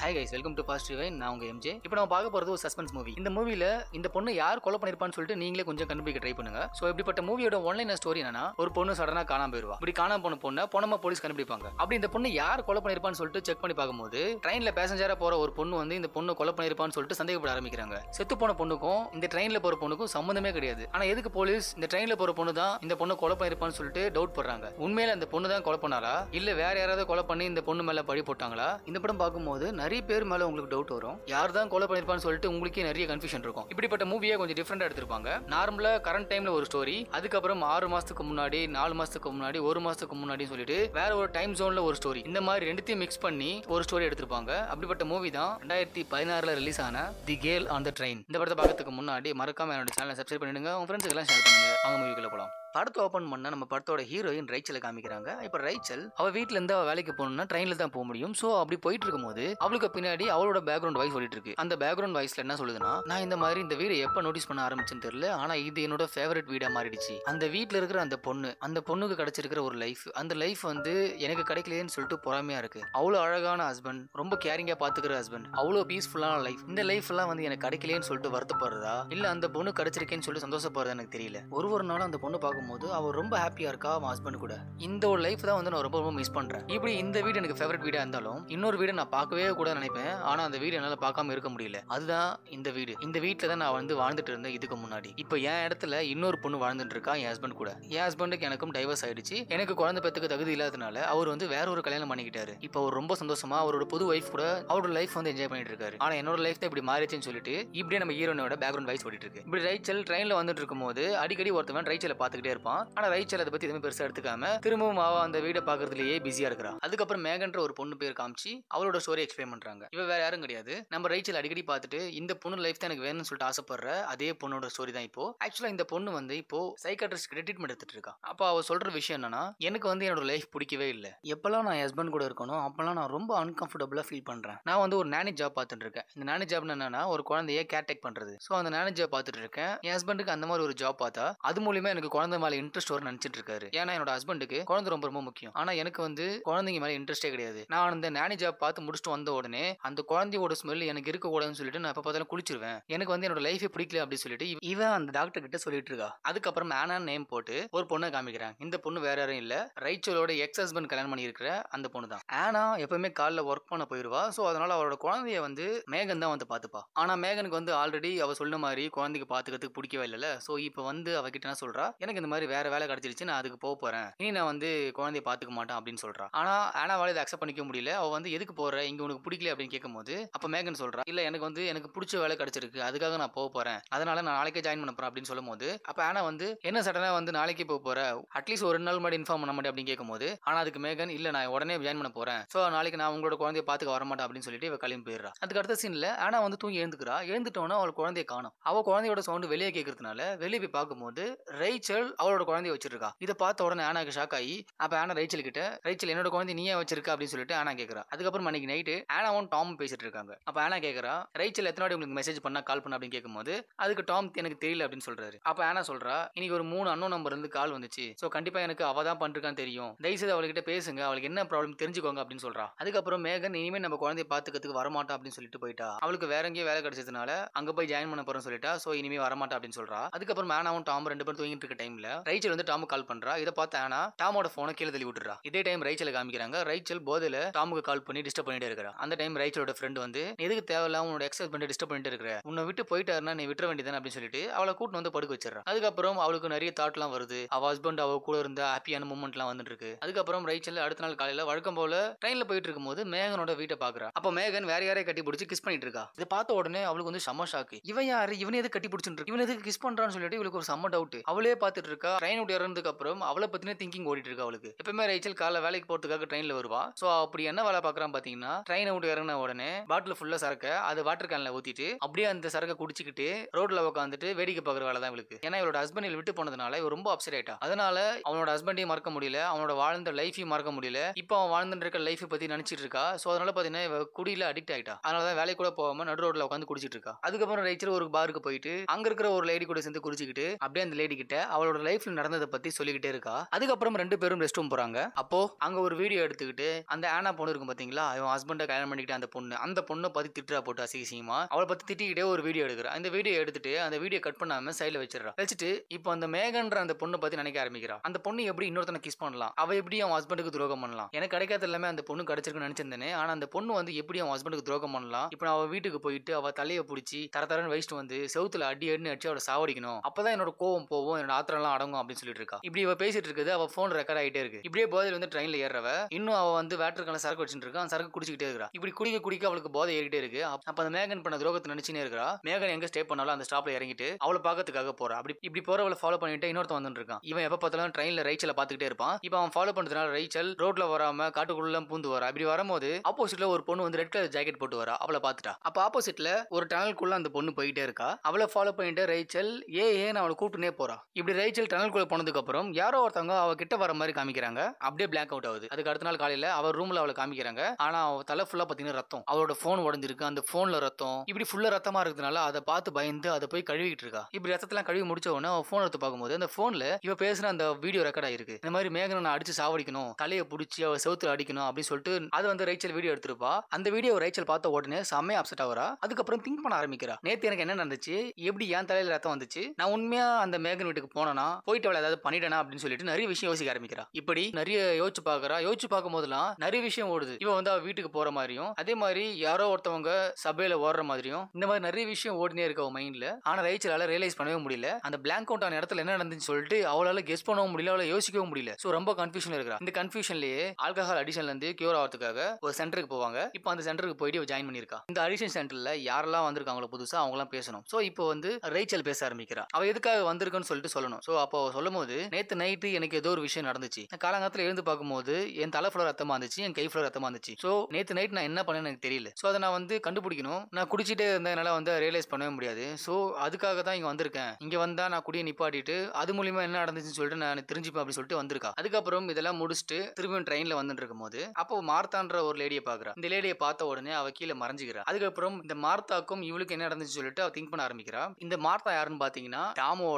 hi guys welcome to fast rewind நான் உங்க MJ இப்போ நம்ம பார்க்க போகிறது ஒரு சஸ்பென்ஸ் மூவி இந்த மூவியில் இந்த பொண்ணு யார் கொலை பண்ணிருப்பான்னு சொல்லிட்டு நீங்களே கொஞ்சம் கண்டுபிடிக்க ட்ரை பண்ணுங்க ஸோ இப்படிப்பட்ட மூவியோட ஒன்லைன் ஸ்டோரி என்னன்னா ஒரு பொண்ணு சடனாக காணாம போயிருவா இப்படி காணாம போன பொண்ணை பொண்ணமாக போலீஸ் கண்டுபிடிப்பாங்க அப்படி இந்த பொண்ணு யார் கொலை பண்ணிருப்பான்னு சொல்லிட்டு செக் பண்ணி பார்க்கும்போது ட்ரெயினில் பேசஞ்சராக போகிற ஒரு பொண்ணு வந்து இந்த பொண்ணு கொலை பண்ணிருப்பான்னு சொல்லிட்டு சந்தேகப்பட ஆரம்பிக்கிறாங்க செத்து போன பொண்ணுக்கும் இந்த ட்ரெயினில் போகிற பொண்ணுக்கும் சம்மந்தமே கிடையாது ஆனால் எதுக்கு போலீஸ் இந்த ட்ரெயினில் போகிற பொண்ணு தான் இந்த பொண்ணு கொலை பண்ணிருப்பான்னு சொல்லிட்டு டவுட் போடுறாங்க உண்மையில் அந்த பொண்ணு தான் கொலை பண்ணாரா இல்ல வேற யாராவது கொலை பண்ணி இந்த பொண்ணு மேலே படி போட்டாங்களா இந்த படம் பார்க்கும்போது நிறைய பேர் மேல உங்களுக்கு டவுட் வரும் யார் தான் கொலை பண்ணிருப்பான்னு சொல்லிட்டு உங்களுக்கே நிறைய கன்ஃபியூஷன் இருக்கும் இப்படிப்பட்ட மூவியை கொஞ்சம் டிஃபரெண்டா எடுத்திருப்பாங்க நார்மலா கரண்ட் டைம்ல ஒரு ஸ்டோரி அதுக்கப்புறம் ஆறு மாசத்துக்கு முன்னாடி நாலு மாசத்துக்கு முன்னாடி ஒரு மாசத்துக்கு முன்னாடி சொல்லிட்டு வேற ஒரு டைம் ஜோன்ல ஒரு ஸ்டோரி இந்த மாதிரி ரெண்டுத்தையும் மிக்ஸ் பண்ணி ஒரு ஸ்டோரி எடுத்திருப்பாங்க அப்படிப்பட்ட மூவி தான் ரெண்டாயிரத்தி பதினாறுல ரிலீஸ் ஆன the girl on the train இந்த படத்தை பார்க்கறதுக்கு முன்னாடி மறக்காம என்னோட சேனலை சப்ஸ்கிரைப் பண்ணிடுங்க உங்க எல்லாம் ஷேர் பண்ணுங்க அவங்க மூவிக்குள்ள போலாம் படத்தை ஓப்பன் பண்ண நம்ம படத்தோட ஹீரோயின் ரைச்சலை காமிக்கிறாங்க இப்போ ரைச்சல் அவள் இருந்து அவள் வேலைக்கு போகணும்னா ட்ரெயினில் தான் போக முடியும் ஸோ அப்படி போயிட்டு இருக்கும்போது அவளுக்கு பின்னாடி அவளோட பேக்ரவுண்ட் வாய்ஸ் சொல்லிட்டு இருக்கு அந்த பேக்ரவுண்ட் வாய்ஸ்ல என்ன சொல்லுதுன்னா நான் இந்த மாதிரி இந்த வீடு எப்போ நோட்டீஸ் பண்ண ஆரம்பிச்சுன்னு தெரியல ஆனால் இது என்னோட ஃபேவரட் வீடாக மாறிடுச்சு அந்த வீட்டில் இருக்கிற அந்த பொண்ணு அந்த பொண்ணுக்கு கிடைச்சிருக்கிற ஒரு லைஃப் அந்த லைஃப் வந்து எனக்கு கிடைக்கலையேன்னு சொல்லிட்டு பொறாமையாக இருக்கு அவ்வளோ அழகான ஹஸ்பண்ட் ரொம்ப கேரிங்காக பாத்துக்கிற ஹஸ்பண்ட் அவ்வளோ பீஸ்ஃபுல்லான லைஃப் இந்த லைஃப் எல்லாம் வந்து எனக்கு கிடைக்கலையேன்னு சொல்லிட்டு வருத்தப்படுறதா இல்லை அந்த பொண்ணு கிடைச்சிருக்கேன்னு சொல்லிட்டு சந்தோஷப்படுறதா எனக்கு தெரியல ஒரு ஒரு நாளும் அந்த பொண்ணு பார்க்கும் போது அவர் ரொம்ப ஹாப்பியாக இருக்கா அவன் ஹஸ்பண்ட் கூட இந்த ஒரு லைஃப் தான் வந்து நான் ரொம்ப ரொம்ப மிஸ் பண்ணுறேன் இப்படி இந்த வீடு எனக்கு ஃபேவரட் வீடாக இருந்தாலும் இன்னொரு வீடு நான் பார்க்கவே கூட நினைப்பேன் ஆனால் அந்த வீடு என்னால் பார்க்காம இருக்க முடியல அதுதான் இந்த வீடு இந்த வீட்டில் தான் நான் வந்து வாழ்ந்துட்டு இருந்தேன் இதுக்கு முன்னாடி இப்போ என் இடத்துல இன்னொரு பொண்ணு வாழ்ந்துட்டு இருக்கா என் ஹஸ்பண்ட் கூட என் ஹஸ்பண்டுக்கு எனக்கும் டைவர்ஸ் ஆயிடுச்சு எனக்கு குழந்தை பத்துக்கு தகுதி இல்லாதனால அவர் வந்து வேற ஒரு கல்யாணம் பண்ணிக்கிட்டாரு இப்போ அவர் ரொம்ப சந்தோஷமா அவரோட புது ஒய்ஃப் கூட அவரோட லைஃப் வந்து என்ஜாய் பண்ணிட்டு இருக்காரு ஆனா என்னோட லைஃப் தான் இப்படி மாறிச்சுன்னு சொல்லிட்டு இப்படியே நம்ம ஹீரோனோட பேக்ரவுண்ட் வைஸ் ஓடிட்டு இருக்கு இப்படி ரைச்சல் ட்ரெயின்ல வந்துட்டு இருக்கும்போது அடிக்கடி ஒருத்தவன் ரைச்சலை பாத்துக்கிட்டே இருப்பான் ஆனா ரைச்சல் அதை பத்தி எதுவுமே பெருசா எடுத்துக்காம திரும்பவும் அவ அந்த வீடை பாக்குறதுலயே பிஸியா இருக்கிறான் அதுக்கப்புறம் மேகன்ற ஒரு பொண்ணு பேர் காமிச்சு அவளோட ஸ்டோரி எக்ஸ்பிளைன் பண்றாங்க இவ வேற யாரும் கிடையாது நம்ம ரைச்சல் அடிக்கடி பார்த்துட்டு இந்த பொண்ணு லைஃப் தான் எனக்கு வேணும்னு சொல்லிட்டு ஆசைப்படுற அதே பொண்ணோட ஸ்டோரி தான் இப்போ ஆக்சுவலா இந்த பொண்ணு வந்து இப்போ சைக்காட்ரிஸ்ட் ட்ரீட்மெண்ட் எடுத்துட்டு இருக்கா அவ சொல்ற விஷயம் என்னன்னா எனக்கு வந்து என்னோட லைஃப் பிடிக்கவே இல்லை எப்பெல்லாம் நான் ஹஸ்பண்ட் கூட இருக்கணும் அப்பெல்லாம் நான் ரொம்ப அன்கம்ஃபர்டபுளா ஃபீல் பண்றேன் நான் வந்து ஒரு நானி ஜாப் பார்த்துட்டு இருக்கேன் இந்த நானி ஜாப் என்னன்னா ஒரு குழந்தைய கேர் பண்றது அந்த நானி ஜாப் பார்த்துட்டு இருக்கேன் என் ஹஸ்பண்டுக்கு அந்த மாதிரி ஒரு ஜாப் பார்த்தா அது மூலியமா எனக்கு குழந்தை மேல இன்ட்ரெஸ்ட் வரும் நினைச்சிட்டு இருக்காரு ஏன்னா என்னோட ஹஸ்பண்டுக்கு குழந்தை ரொம்ப ரொம்ப முக்கியம் ஆனால் எனக்கு வந்து குழந்தைங்க மேலே இன்ட்ரெஸ்டே கிடையாது நான் அந்த நேனி ஜாப் பார்த்து முடிச்சுட்டு வந்த உடனே அந்த குழந்தையோட ஸ்மெல் எனக்கு இருக்கக்கூடாதுன்னு சொல்லிட்டு நான் எப்ப பார்த்தாலும் குளிச்சிருவேன் எனக்கு வந்து என்னோட லைஃபே பிடிக்கல அப்படின்னு சொல்லிட்டு இவன் அந்த டாக்டர் கிட்ட சொல்லிட்டு இருக்கா அதுக்கப்புறம் ஆனான்னு நேம் போட்டு ஒரு பொண்ணை காமிக்கிறாங்க இந்த பொண்ணு வேற யாரும் இல்ல ரைச்சலோட எக்ஸ் ஹஸ்பண்ட் கல்யாணம் பண்ணியிருக்கிற அந்த பொண்ணு தான் ஆனா எப்பவுமே காலில் ஒர்க் பண்ண போயிருவா ஸோ அதனால அவரோட குழந்தைய வந்து மேகன் தான் வந்து பார்த்துப்பா ஆனா மேகனுக்கு வந்து ஆல்ரெடி அவ சொன்ன மாதிரி குழந்தைக்கு பாத்துக்கிறதுக்கு பிடிக்கவே இல்லைல்ல ஸோ இப்போ வந்து அவகிட்ட என்ன சொல்றா எனக்கு இந்த இந்த மாதிரி வேற வேலை கிடைச்சிருச்சு நான் அதுக்கு போக போறேன் இனி நான் வந்து குழந்தைய பாத்துக்க மாட்டேன் அப்படின்னு சொல்றான் ஆனா ஆனாவால இதை அக்செப்ட் பண்ணிக்க முடியல அவ வந்து எதுக்கு போற இங்க உனக்கு பிடிக்கல அப்படின்னு கேட்கும்போது அப்ப மேகன் சொல்றா இல்ல எனக்கு வந்து எனக்கு பிடிச்ச வேலை கிடைச்சிருக்கு அதுக்காக நான் போக போறேன் அதனால நான் நாளைக்கே ஜாயின் பண்ண போறேன் அப்படின்னு சொல்லும் போது அப்ப ஆனா வந்து என்ன சடனா வந்து நாளைக்கு போக போற அட்லீஸ்ட் ஒரு நாள் மாதிரி இன்ஃபார்ம் பண்ண மாட்டேன் அப்படின்னு கேட்கும்போது ஆனா அதுக்கு மேகன் இல்ல நான் உடனே ஜாயின் பண்ண போறேன் சோ நாளைக்கு நான் உங்களோட குழந்தைய பாத்துக்க வர மாட்டேன் அப்படின்னு சொல்லிட்டு இவ கிளம்பி போயிடுறா அதுக்கு அடுத்த சீன்ல ஆனா வந்து தூங்கி எழுந்துக்கிறா எழுந்துட்டோன்னா அவள் குழந்தைய காணும் அவ குழந்தையோட சவுண்டு வெளியே கேட்கறதுனால வெளியே போய் பார்க்கும்போது ரைச்சல் அவளோட குழந்தைய வச்சிருக்கா இதை பார்த்த உடனே ஆனாக்கு ஷாக் ஆகி அப்ப ஆனா ரைச்சல் கிட்ட ரைச்சல் என்னோட குழந்தை நீ ஏன் வச்சிருக்க அப்படின்னு சொல்லிட்டு ஆனா கேக்குறா அதுக்கப்புறம் அன்னைக்கு நைட்டு ஆனாவும் டாம் பேசிட்டு இருக்காங்க அப்ப ஆனா கேக்குறா ரைச்சல் எத்தனை வாட்டி உங்களுக்கு மெசேஜ் பண்ணா கால் பண்ண அப்படின்னு கேட்கும்போது அதுக்கு டாம் எனக்கு தெரியல அப்படின்னு சொல்றாரு அப்ப ஆனா சொல்றா இன்னைக்கு ஒரு மூணு அன்னோ நம்பர் இருந்து கால் வந்துச்சு சோ கண்டிப்பா எனக்கு அவ தான் பண்றான்னு தெரியும் தயவுசெய்து அவள்கிட்ட பேசுங்க அவளுக்கு என்ன ப்ராப்ளம் தெரிஞ்சுக்கோங்க அப்படின்னு சொல்றா அதுக்கப்புறம் மேகன் இனிமே நம்ம குழந்தைய பாத்துக்கிறதுக்கு வரமாட்டா அப்படின்னு சொல்லிட்டு போயிட்டா அவளுக்கு வேற எங்கேயும் வேலை கிடைச்சதுனால அங்க போய் ஜாயின் பண்ண போறேன்னு சொல்லிட்டா சோ இனிமே வரமாட்டா அப்படின்னு சொல்றா அதுக்கப்புறம் மேனாவும் டாம் ரெண்டு பேரும் தூங்கிட்டு இருக்க டைம்ல ரைச்சல் வந்து டாமுக்கு கால் பண்றா இதை பார்த்து ஆனா டாமோட போனை கீழே தள்ளி விட்டுறா இதே டைம் ரைச்சல் காமிக்கிறாங்க ரைச்சல் போதில டாமுக்கு கால் பண்ணி டிஸ்டர்ப் பண்ணிட்டு இருக்கிறா அந்த டைம் ரைச்சலோட ஃப்ரெண்ட் வந்து எதுக்கு தேவையில்லாம உன்னோட எக்ஸைஸ் பண்ணி டிஸ்டர்ப் பண்ணிட்டு இருக்கிற உன்னை விட்டு போயிட்டாருன்னா நீ விட்டுற வேண்டியதானே அப்படின்னு சொல்லிட்டு அவளை கூட்டு வந்து படுக்க வச்சிடறா அதுக்கப்புறம் அவளுக்கு நிறைய தாட்லாம் வருது அவ ஹஸ்பண்ட் அவ கூட இருந்த ஹாப்பியான மூமெண்ட்லாம் எல்லாம் இருக்கு அதுக்கப்புறம் ரைச்சல் அடுத்த நாள் காலையில வழக்கம் போல ட்ரெயின்ல போயிட்டு இருக்கும்போது மேகனோட வீட்டை பாக்குறா அப்ப மேகன் வேற யாரையும் கட்டி பிடிச்சி கிஸ் பண்ணிட்டு இருக்கா இதை பார்த்த உடனே அவளுக்கு வந்து செம்ம ஷாக்கு இவன் யாரு இவனே எதுக்கு கட்டி பிடிச்சிட்டு இவன் எதுக்கு கிஸ் பண்றான்னு சொல்லிட்டு இவளுக்கு ஒரு செம்ம டவுட் அவளே பாத்துட்டு இருக்கா ட்ரெயின் விட்டு இறந்ததுக்கு அப்புறம் அவளை பத்தின திங்கிங் ஓடிட்டு இருக்கா அவளுக்கு எப்பவுமே ரைச்சல் காலை வேலைக்கு போறதுக்காக ட்ரெயின்ல வருவா சோ அப்படி என்ன வேலை பாக்குறான் பாத்தீங்கன்னா ட்ரெயினை விட்டு இறங்கின உடனே பாட்டில் ஃபுல்லா சரக்க அது வாட்டர் கேன்ல ஊத்திட்டு அப்படியே அந்த சரக்கை குடிச்சுக்கிட்டு ரோட்ல உட்காந்துட்டு வேடிக்கை பாக்குற வேலை தான் இவளுக்கு ஏன்னா இவளோட ஹஸ்பண்ட் விட்டு போனதுனால இவ ரொம்ப அப்செட் ஆயிட்டா அதனால அவனோட ஹஸ்பண்டையும் மறக்க முடியல அவனோட வாழ்ந்த லைஃபையும் மறக்க முடியல இப்போ அவன் வாழ்ந்துட்டு இருக்க லைஃப் பத்தி நினைச்சிட்டு இருக்கா சோ அதனால பாத்தீங்கன்னா இவ குடியில அடிக்ட் ஆயிட்டா அதனாலதான் வேலை கூட போகாம நடு ரோட்ல உட்காந்து குடிச்சிட்டு இருக்கா அதுக்கப்புறம் ரைச்சல் ஒரு பாருக்கு போயிட்டு அங்க இருக்கிற ஒரு லேடி கூட சேர்ந்து குடிச்சிக்கிட்டு அப்படியே அந்த லேடி கிட்ட அவளோட லைஃப்ல நடந்ததை பத்தி சொல்லிக்கிட்டே இருக்கா அதுக்கப்புறம் ரெண்டு பேரும் ரெஸ்ட் ரூம் போறாங்க அப்போ அங்க ஒரு வீடியோ எடுத்துக்கிட்டு அந்த ஆனா பொண்ணு இருக்கும் பாத்தீங்களா அவன் ஹஸ்பண்டை கல்யாணம் பண்ணிக்கிட்ட அந்த பொண்ணு அந்த பொண்ணை பத்தி திட்டுறா போட்டு அசிங்கசியமா அவளை பத்தி திட்டிக்கிட்டே ஒரு வீடியோ எடுக்கிறா அந்த வீடியோ எடுத்துட்டு அந்த வீடியோ கட் பண்ணாம சைட்ல வச்சிடறா வச்சுட்டு இப்போ அந்த மேகன்ற அந்த பொண்ணை பத்தி நினைக்க ஆரம்பிக்கிறா அந்த பொண்ணு எப்படி இன்னொருத்தனை கிஸ் பண்ணலாம் அவ எப்படி அவன் ஹஸ்பண்டுக்கு துரோகம் பண்ணலாம் எனக்கு கிடைக்காத எல்லாமே அந்த பொண்ணு கிடைச்சிருக்குன்னு நினைச்சிருந்தேன் ஆனா அந்த பொண்ணு வந்து எப்படி அவன் ஹஸ்பண்டுக்கு துரோகம் பண்ணலாம் இப்போ அவ வீட்டுக்கு போயிட்டு அவ தலையை பிடிச்சி தர தரன்னு வயசுட்டு வந்து செவுத்துல அடி அடின்னு அடிச்சு அவளை சாவடிக்கணும் அப்பதான் என்னோட கோவம் போவோம் என்னோட ஆத்திரம்லாம் அடங்கும் அப்படின்னு சொல்லிட்டு இருக்கா இப்படி இவ பேசிட்டு இருக்குது அவ ஃபோன் ரெக்கார்ட் ஆகிட்டே இருக்கு இப்படியே போதையில் வந்து ட்ரெயின்ல ஏறவ இன்னும் அவ வந்து வேட்டருக்கான சரக்கு வச்சுட்டு இருக்கா சரக்கு குடிச்சிக்கிட்டே இருக்கா இப்படி குடிக்க குடிக்க அவளுக்கு போதை ஏறிட்டே இருக்கு அப்ப அந்த மேகன் பண்ண துரோகத்தை நினைச்சுன்னு இருக்கா மேகன் எங்க ஸ்டே பண்ணாலும் அந்த ஸ்டாப்ல இறங்கிட்டு அவளை பாக்கிறதுக்காக போறா அப்படி இப்படி போறவளை ஃபாலோ பண்ணிட்டு இன்னொருத்த வந்துருக்கான் இருக்கான் இவன் எப்ப பார்த்தாலும் ட்ரெயின்ல ரைச்சல பாத்துக்கிட்டே இருப்பான் இப்ப அவன் ஃபாலோ பண்றதுனால ரைச்சல் ரோட்ல வராம காட்டுக்குள்ள பூந்து வரா இப்படி வரும்போது ஆப்போசிட்ல ஒரு பொண்ணு வந்து ரெட் கலர் ஜாக்கெட் போட்டு வரா அவளை பாத்துட்டா அப்ப ஆப்போசிட்ல ஒரு டனலுக்குள்ள அந்த பொண்ணு போயிட்டே இருக்கா அவளை ஃபாலோ பண்ணிட்டு ரைச்சல் ஏ ஏன்னு அவளை கூட்டுனே போறா இப்படி ரைச்சல் மயில் டனல்குள்ளே போனதுக்கப்புறம் யாரோ ஒருத்தவங்க அவ கிட்ட வர மாதிரி காமிக்கிறாங்க அப்படியே பிளாக் அவுட் ஆகுது அதுக்கு அடுத்த நாள் காலையில் அவர் ரூமில் அவளை காமிக்கிறாங்க ஆனால் அவ தலை ஃபுல்லாக பார்த்தீங்கன்னா ரத்தம் அவரோட ஃபோன் உடஞ்சிருக்கு அந்த ஃபோனில் ரத்தம் இப்படி ஃபுல்லாக ரத்தமாக இருக்கிறதுனால அதை பார்த்து பயந்து அதை போய் கழுவிட்டு இருக்கா இப்படி ரத்தத்தெல்லாம் கழுவி முடிச்ச உடனே அவன் போன் எடுத்து பார்க்கும்போது அந்த ஃபோனில் இவ பேசின அந்த வீடியோ ரெக்கார்ட் ஆயிருக்கு இந்த மாதிரி மேகனை அடிச்சு சாவடிக்கணும் தலையை பிடிச்சி அவள் செவுத்துல அடிக்கணும் அப்படின்னு சொல்லிட்டு அது வந்து ரைச்சல் வீடியோ எடுத்திருப்பா அந்த வீடியோ ரைச்சல் பார்த்த உடனே செம்மையா அப்செட் ஆகுறா அதுக்கப்புறம் திங்க் பண்ண ஆரம்பிக்கிறா நேத்து எனக்கு என்ன நடந்துச்சு எப்படி என் தலையில ரத்தம் வந்துச்சு நான் உண்மையா அந்த மேகன் வீட்டுக்கு போனேன்னா போயிட்டு அவளை ஏதாவது பண்ணிட்டேனா அப்படின்னு சொல்லிட்டு நிறைய விஷயம் யோசிக்க ஆரம்பிக்கிறான் இப்படி நிறைய யோசிச்சு பாக்குறா யோசிச்சு பார்க்கும் போதெல்லாம் நிறைய விஷயம் ஓடுது இவன் வந்து அவ வீட்டுக்கு போற மாதிரியும் அதே மாதிரி யாரோ ஒருத்தவங்க சபையில ஓடுற மாதிரியும் இந்த மாதிரி நிறைய விஷயம் ஓடினே இருக்கு அவன் மைண்ட்ல ஆனா ரைச்சலால ரியலைஸ் பண்ணவே முடியல அந்த பிளாங்க் அவுட் ஆன இடத்துல என்ன நடந்துச்சுன்னு சொல்லிட்டு அவளால கெஸ் பண்ணவும் முடியல அவளை யோசிக்கவும் முடியல சோ ரொம்ப கன்ஃபியூஷன் இருக்கா இந்த கன்ஃபியூஷன்லயே ஆல்கஹால் அடிஷன்ல இருந்து கியூர் ஆகிறதுக்காக ஒரு சென்டருக்கு போவாங்க இப்போ அந்த சென்டருக்கு போயிட்டு ஜாயின் பண்ணிருக்கா இந்த அடிஷன் சென்டர்ல யாரெல்லாம் வந்திருக்காங்களோ புதுசா அவங்களாம் பேசணும் சோ இப்போ வந்து ரைச்சல் பேச ஆரம்பிக்கிறா அவ எதுக்காக வந்திருக்குன்னு சொல்லிட்டு சொல்லணும் சோ ஸோ அப்போ சொல்லும் போது நேற்று நைட்டு எனக்கு ஏதோ ஒரு விஷயம் நடந்துச்சு நான் காலங்காலத்தில் எழுந்து பார்க்கும்போது என் தலை ஃபுல்லாக ரத்தமா இருந்துச்சு என் கை ஃபுல்லாக ரத்தமா இருந்துச்சு ஸோ நேற்று நைட் நான் என்ன பண்ணேன்னு எனக்கு தெரியல ஸோ அதை நான் வந்து கண்டுபிடிக்கணும் நான் குடிச்சிட்டே இருந்ததுனால வந்து ரியலைஸ் பண்ணவே முடியாது ஸோ அதுக்காக தான் இங்கே வந்திருக்கேன் இங்கே வந்தால் நான் குடியை நிப்பாட்டிட்டு அது மூலியமா என்ன நடந்துச்சுன்னு சொல்லிட்டு நான் தெரிஞ்சுப்பேன் அப்படின்னு சொல்லிட்டு வந்திருக்கா அதுக்கப்புறம் இதெல்லாம் முடிச்சுட்டு திரும்பியும் ட்ரெயினில் வந்துட்டு இருக்கும் போது அப்போ மார்த்தான்ற ஒரு லேடியை பார்க்குறா இந்த லேடியை பார்த்த உடனே அவ கீழே மறைஞ்சிக்கிறா அதுக்கப்புறம் இந்த மார்த்தாக்கும் இவளுக்கு என்ன நடந்துச்சு சொல்லிட்டு அவ திங்க் பண்ண ஆரம்பிக்கிறா இந்த மார்த்தா யாருன்னு பார்த்தீங்கன்னா டாமோட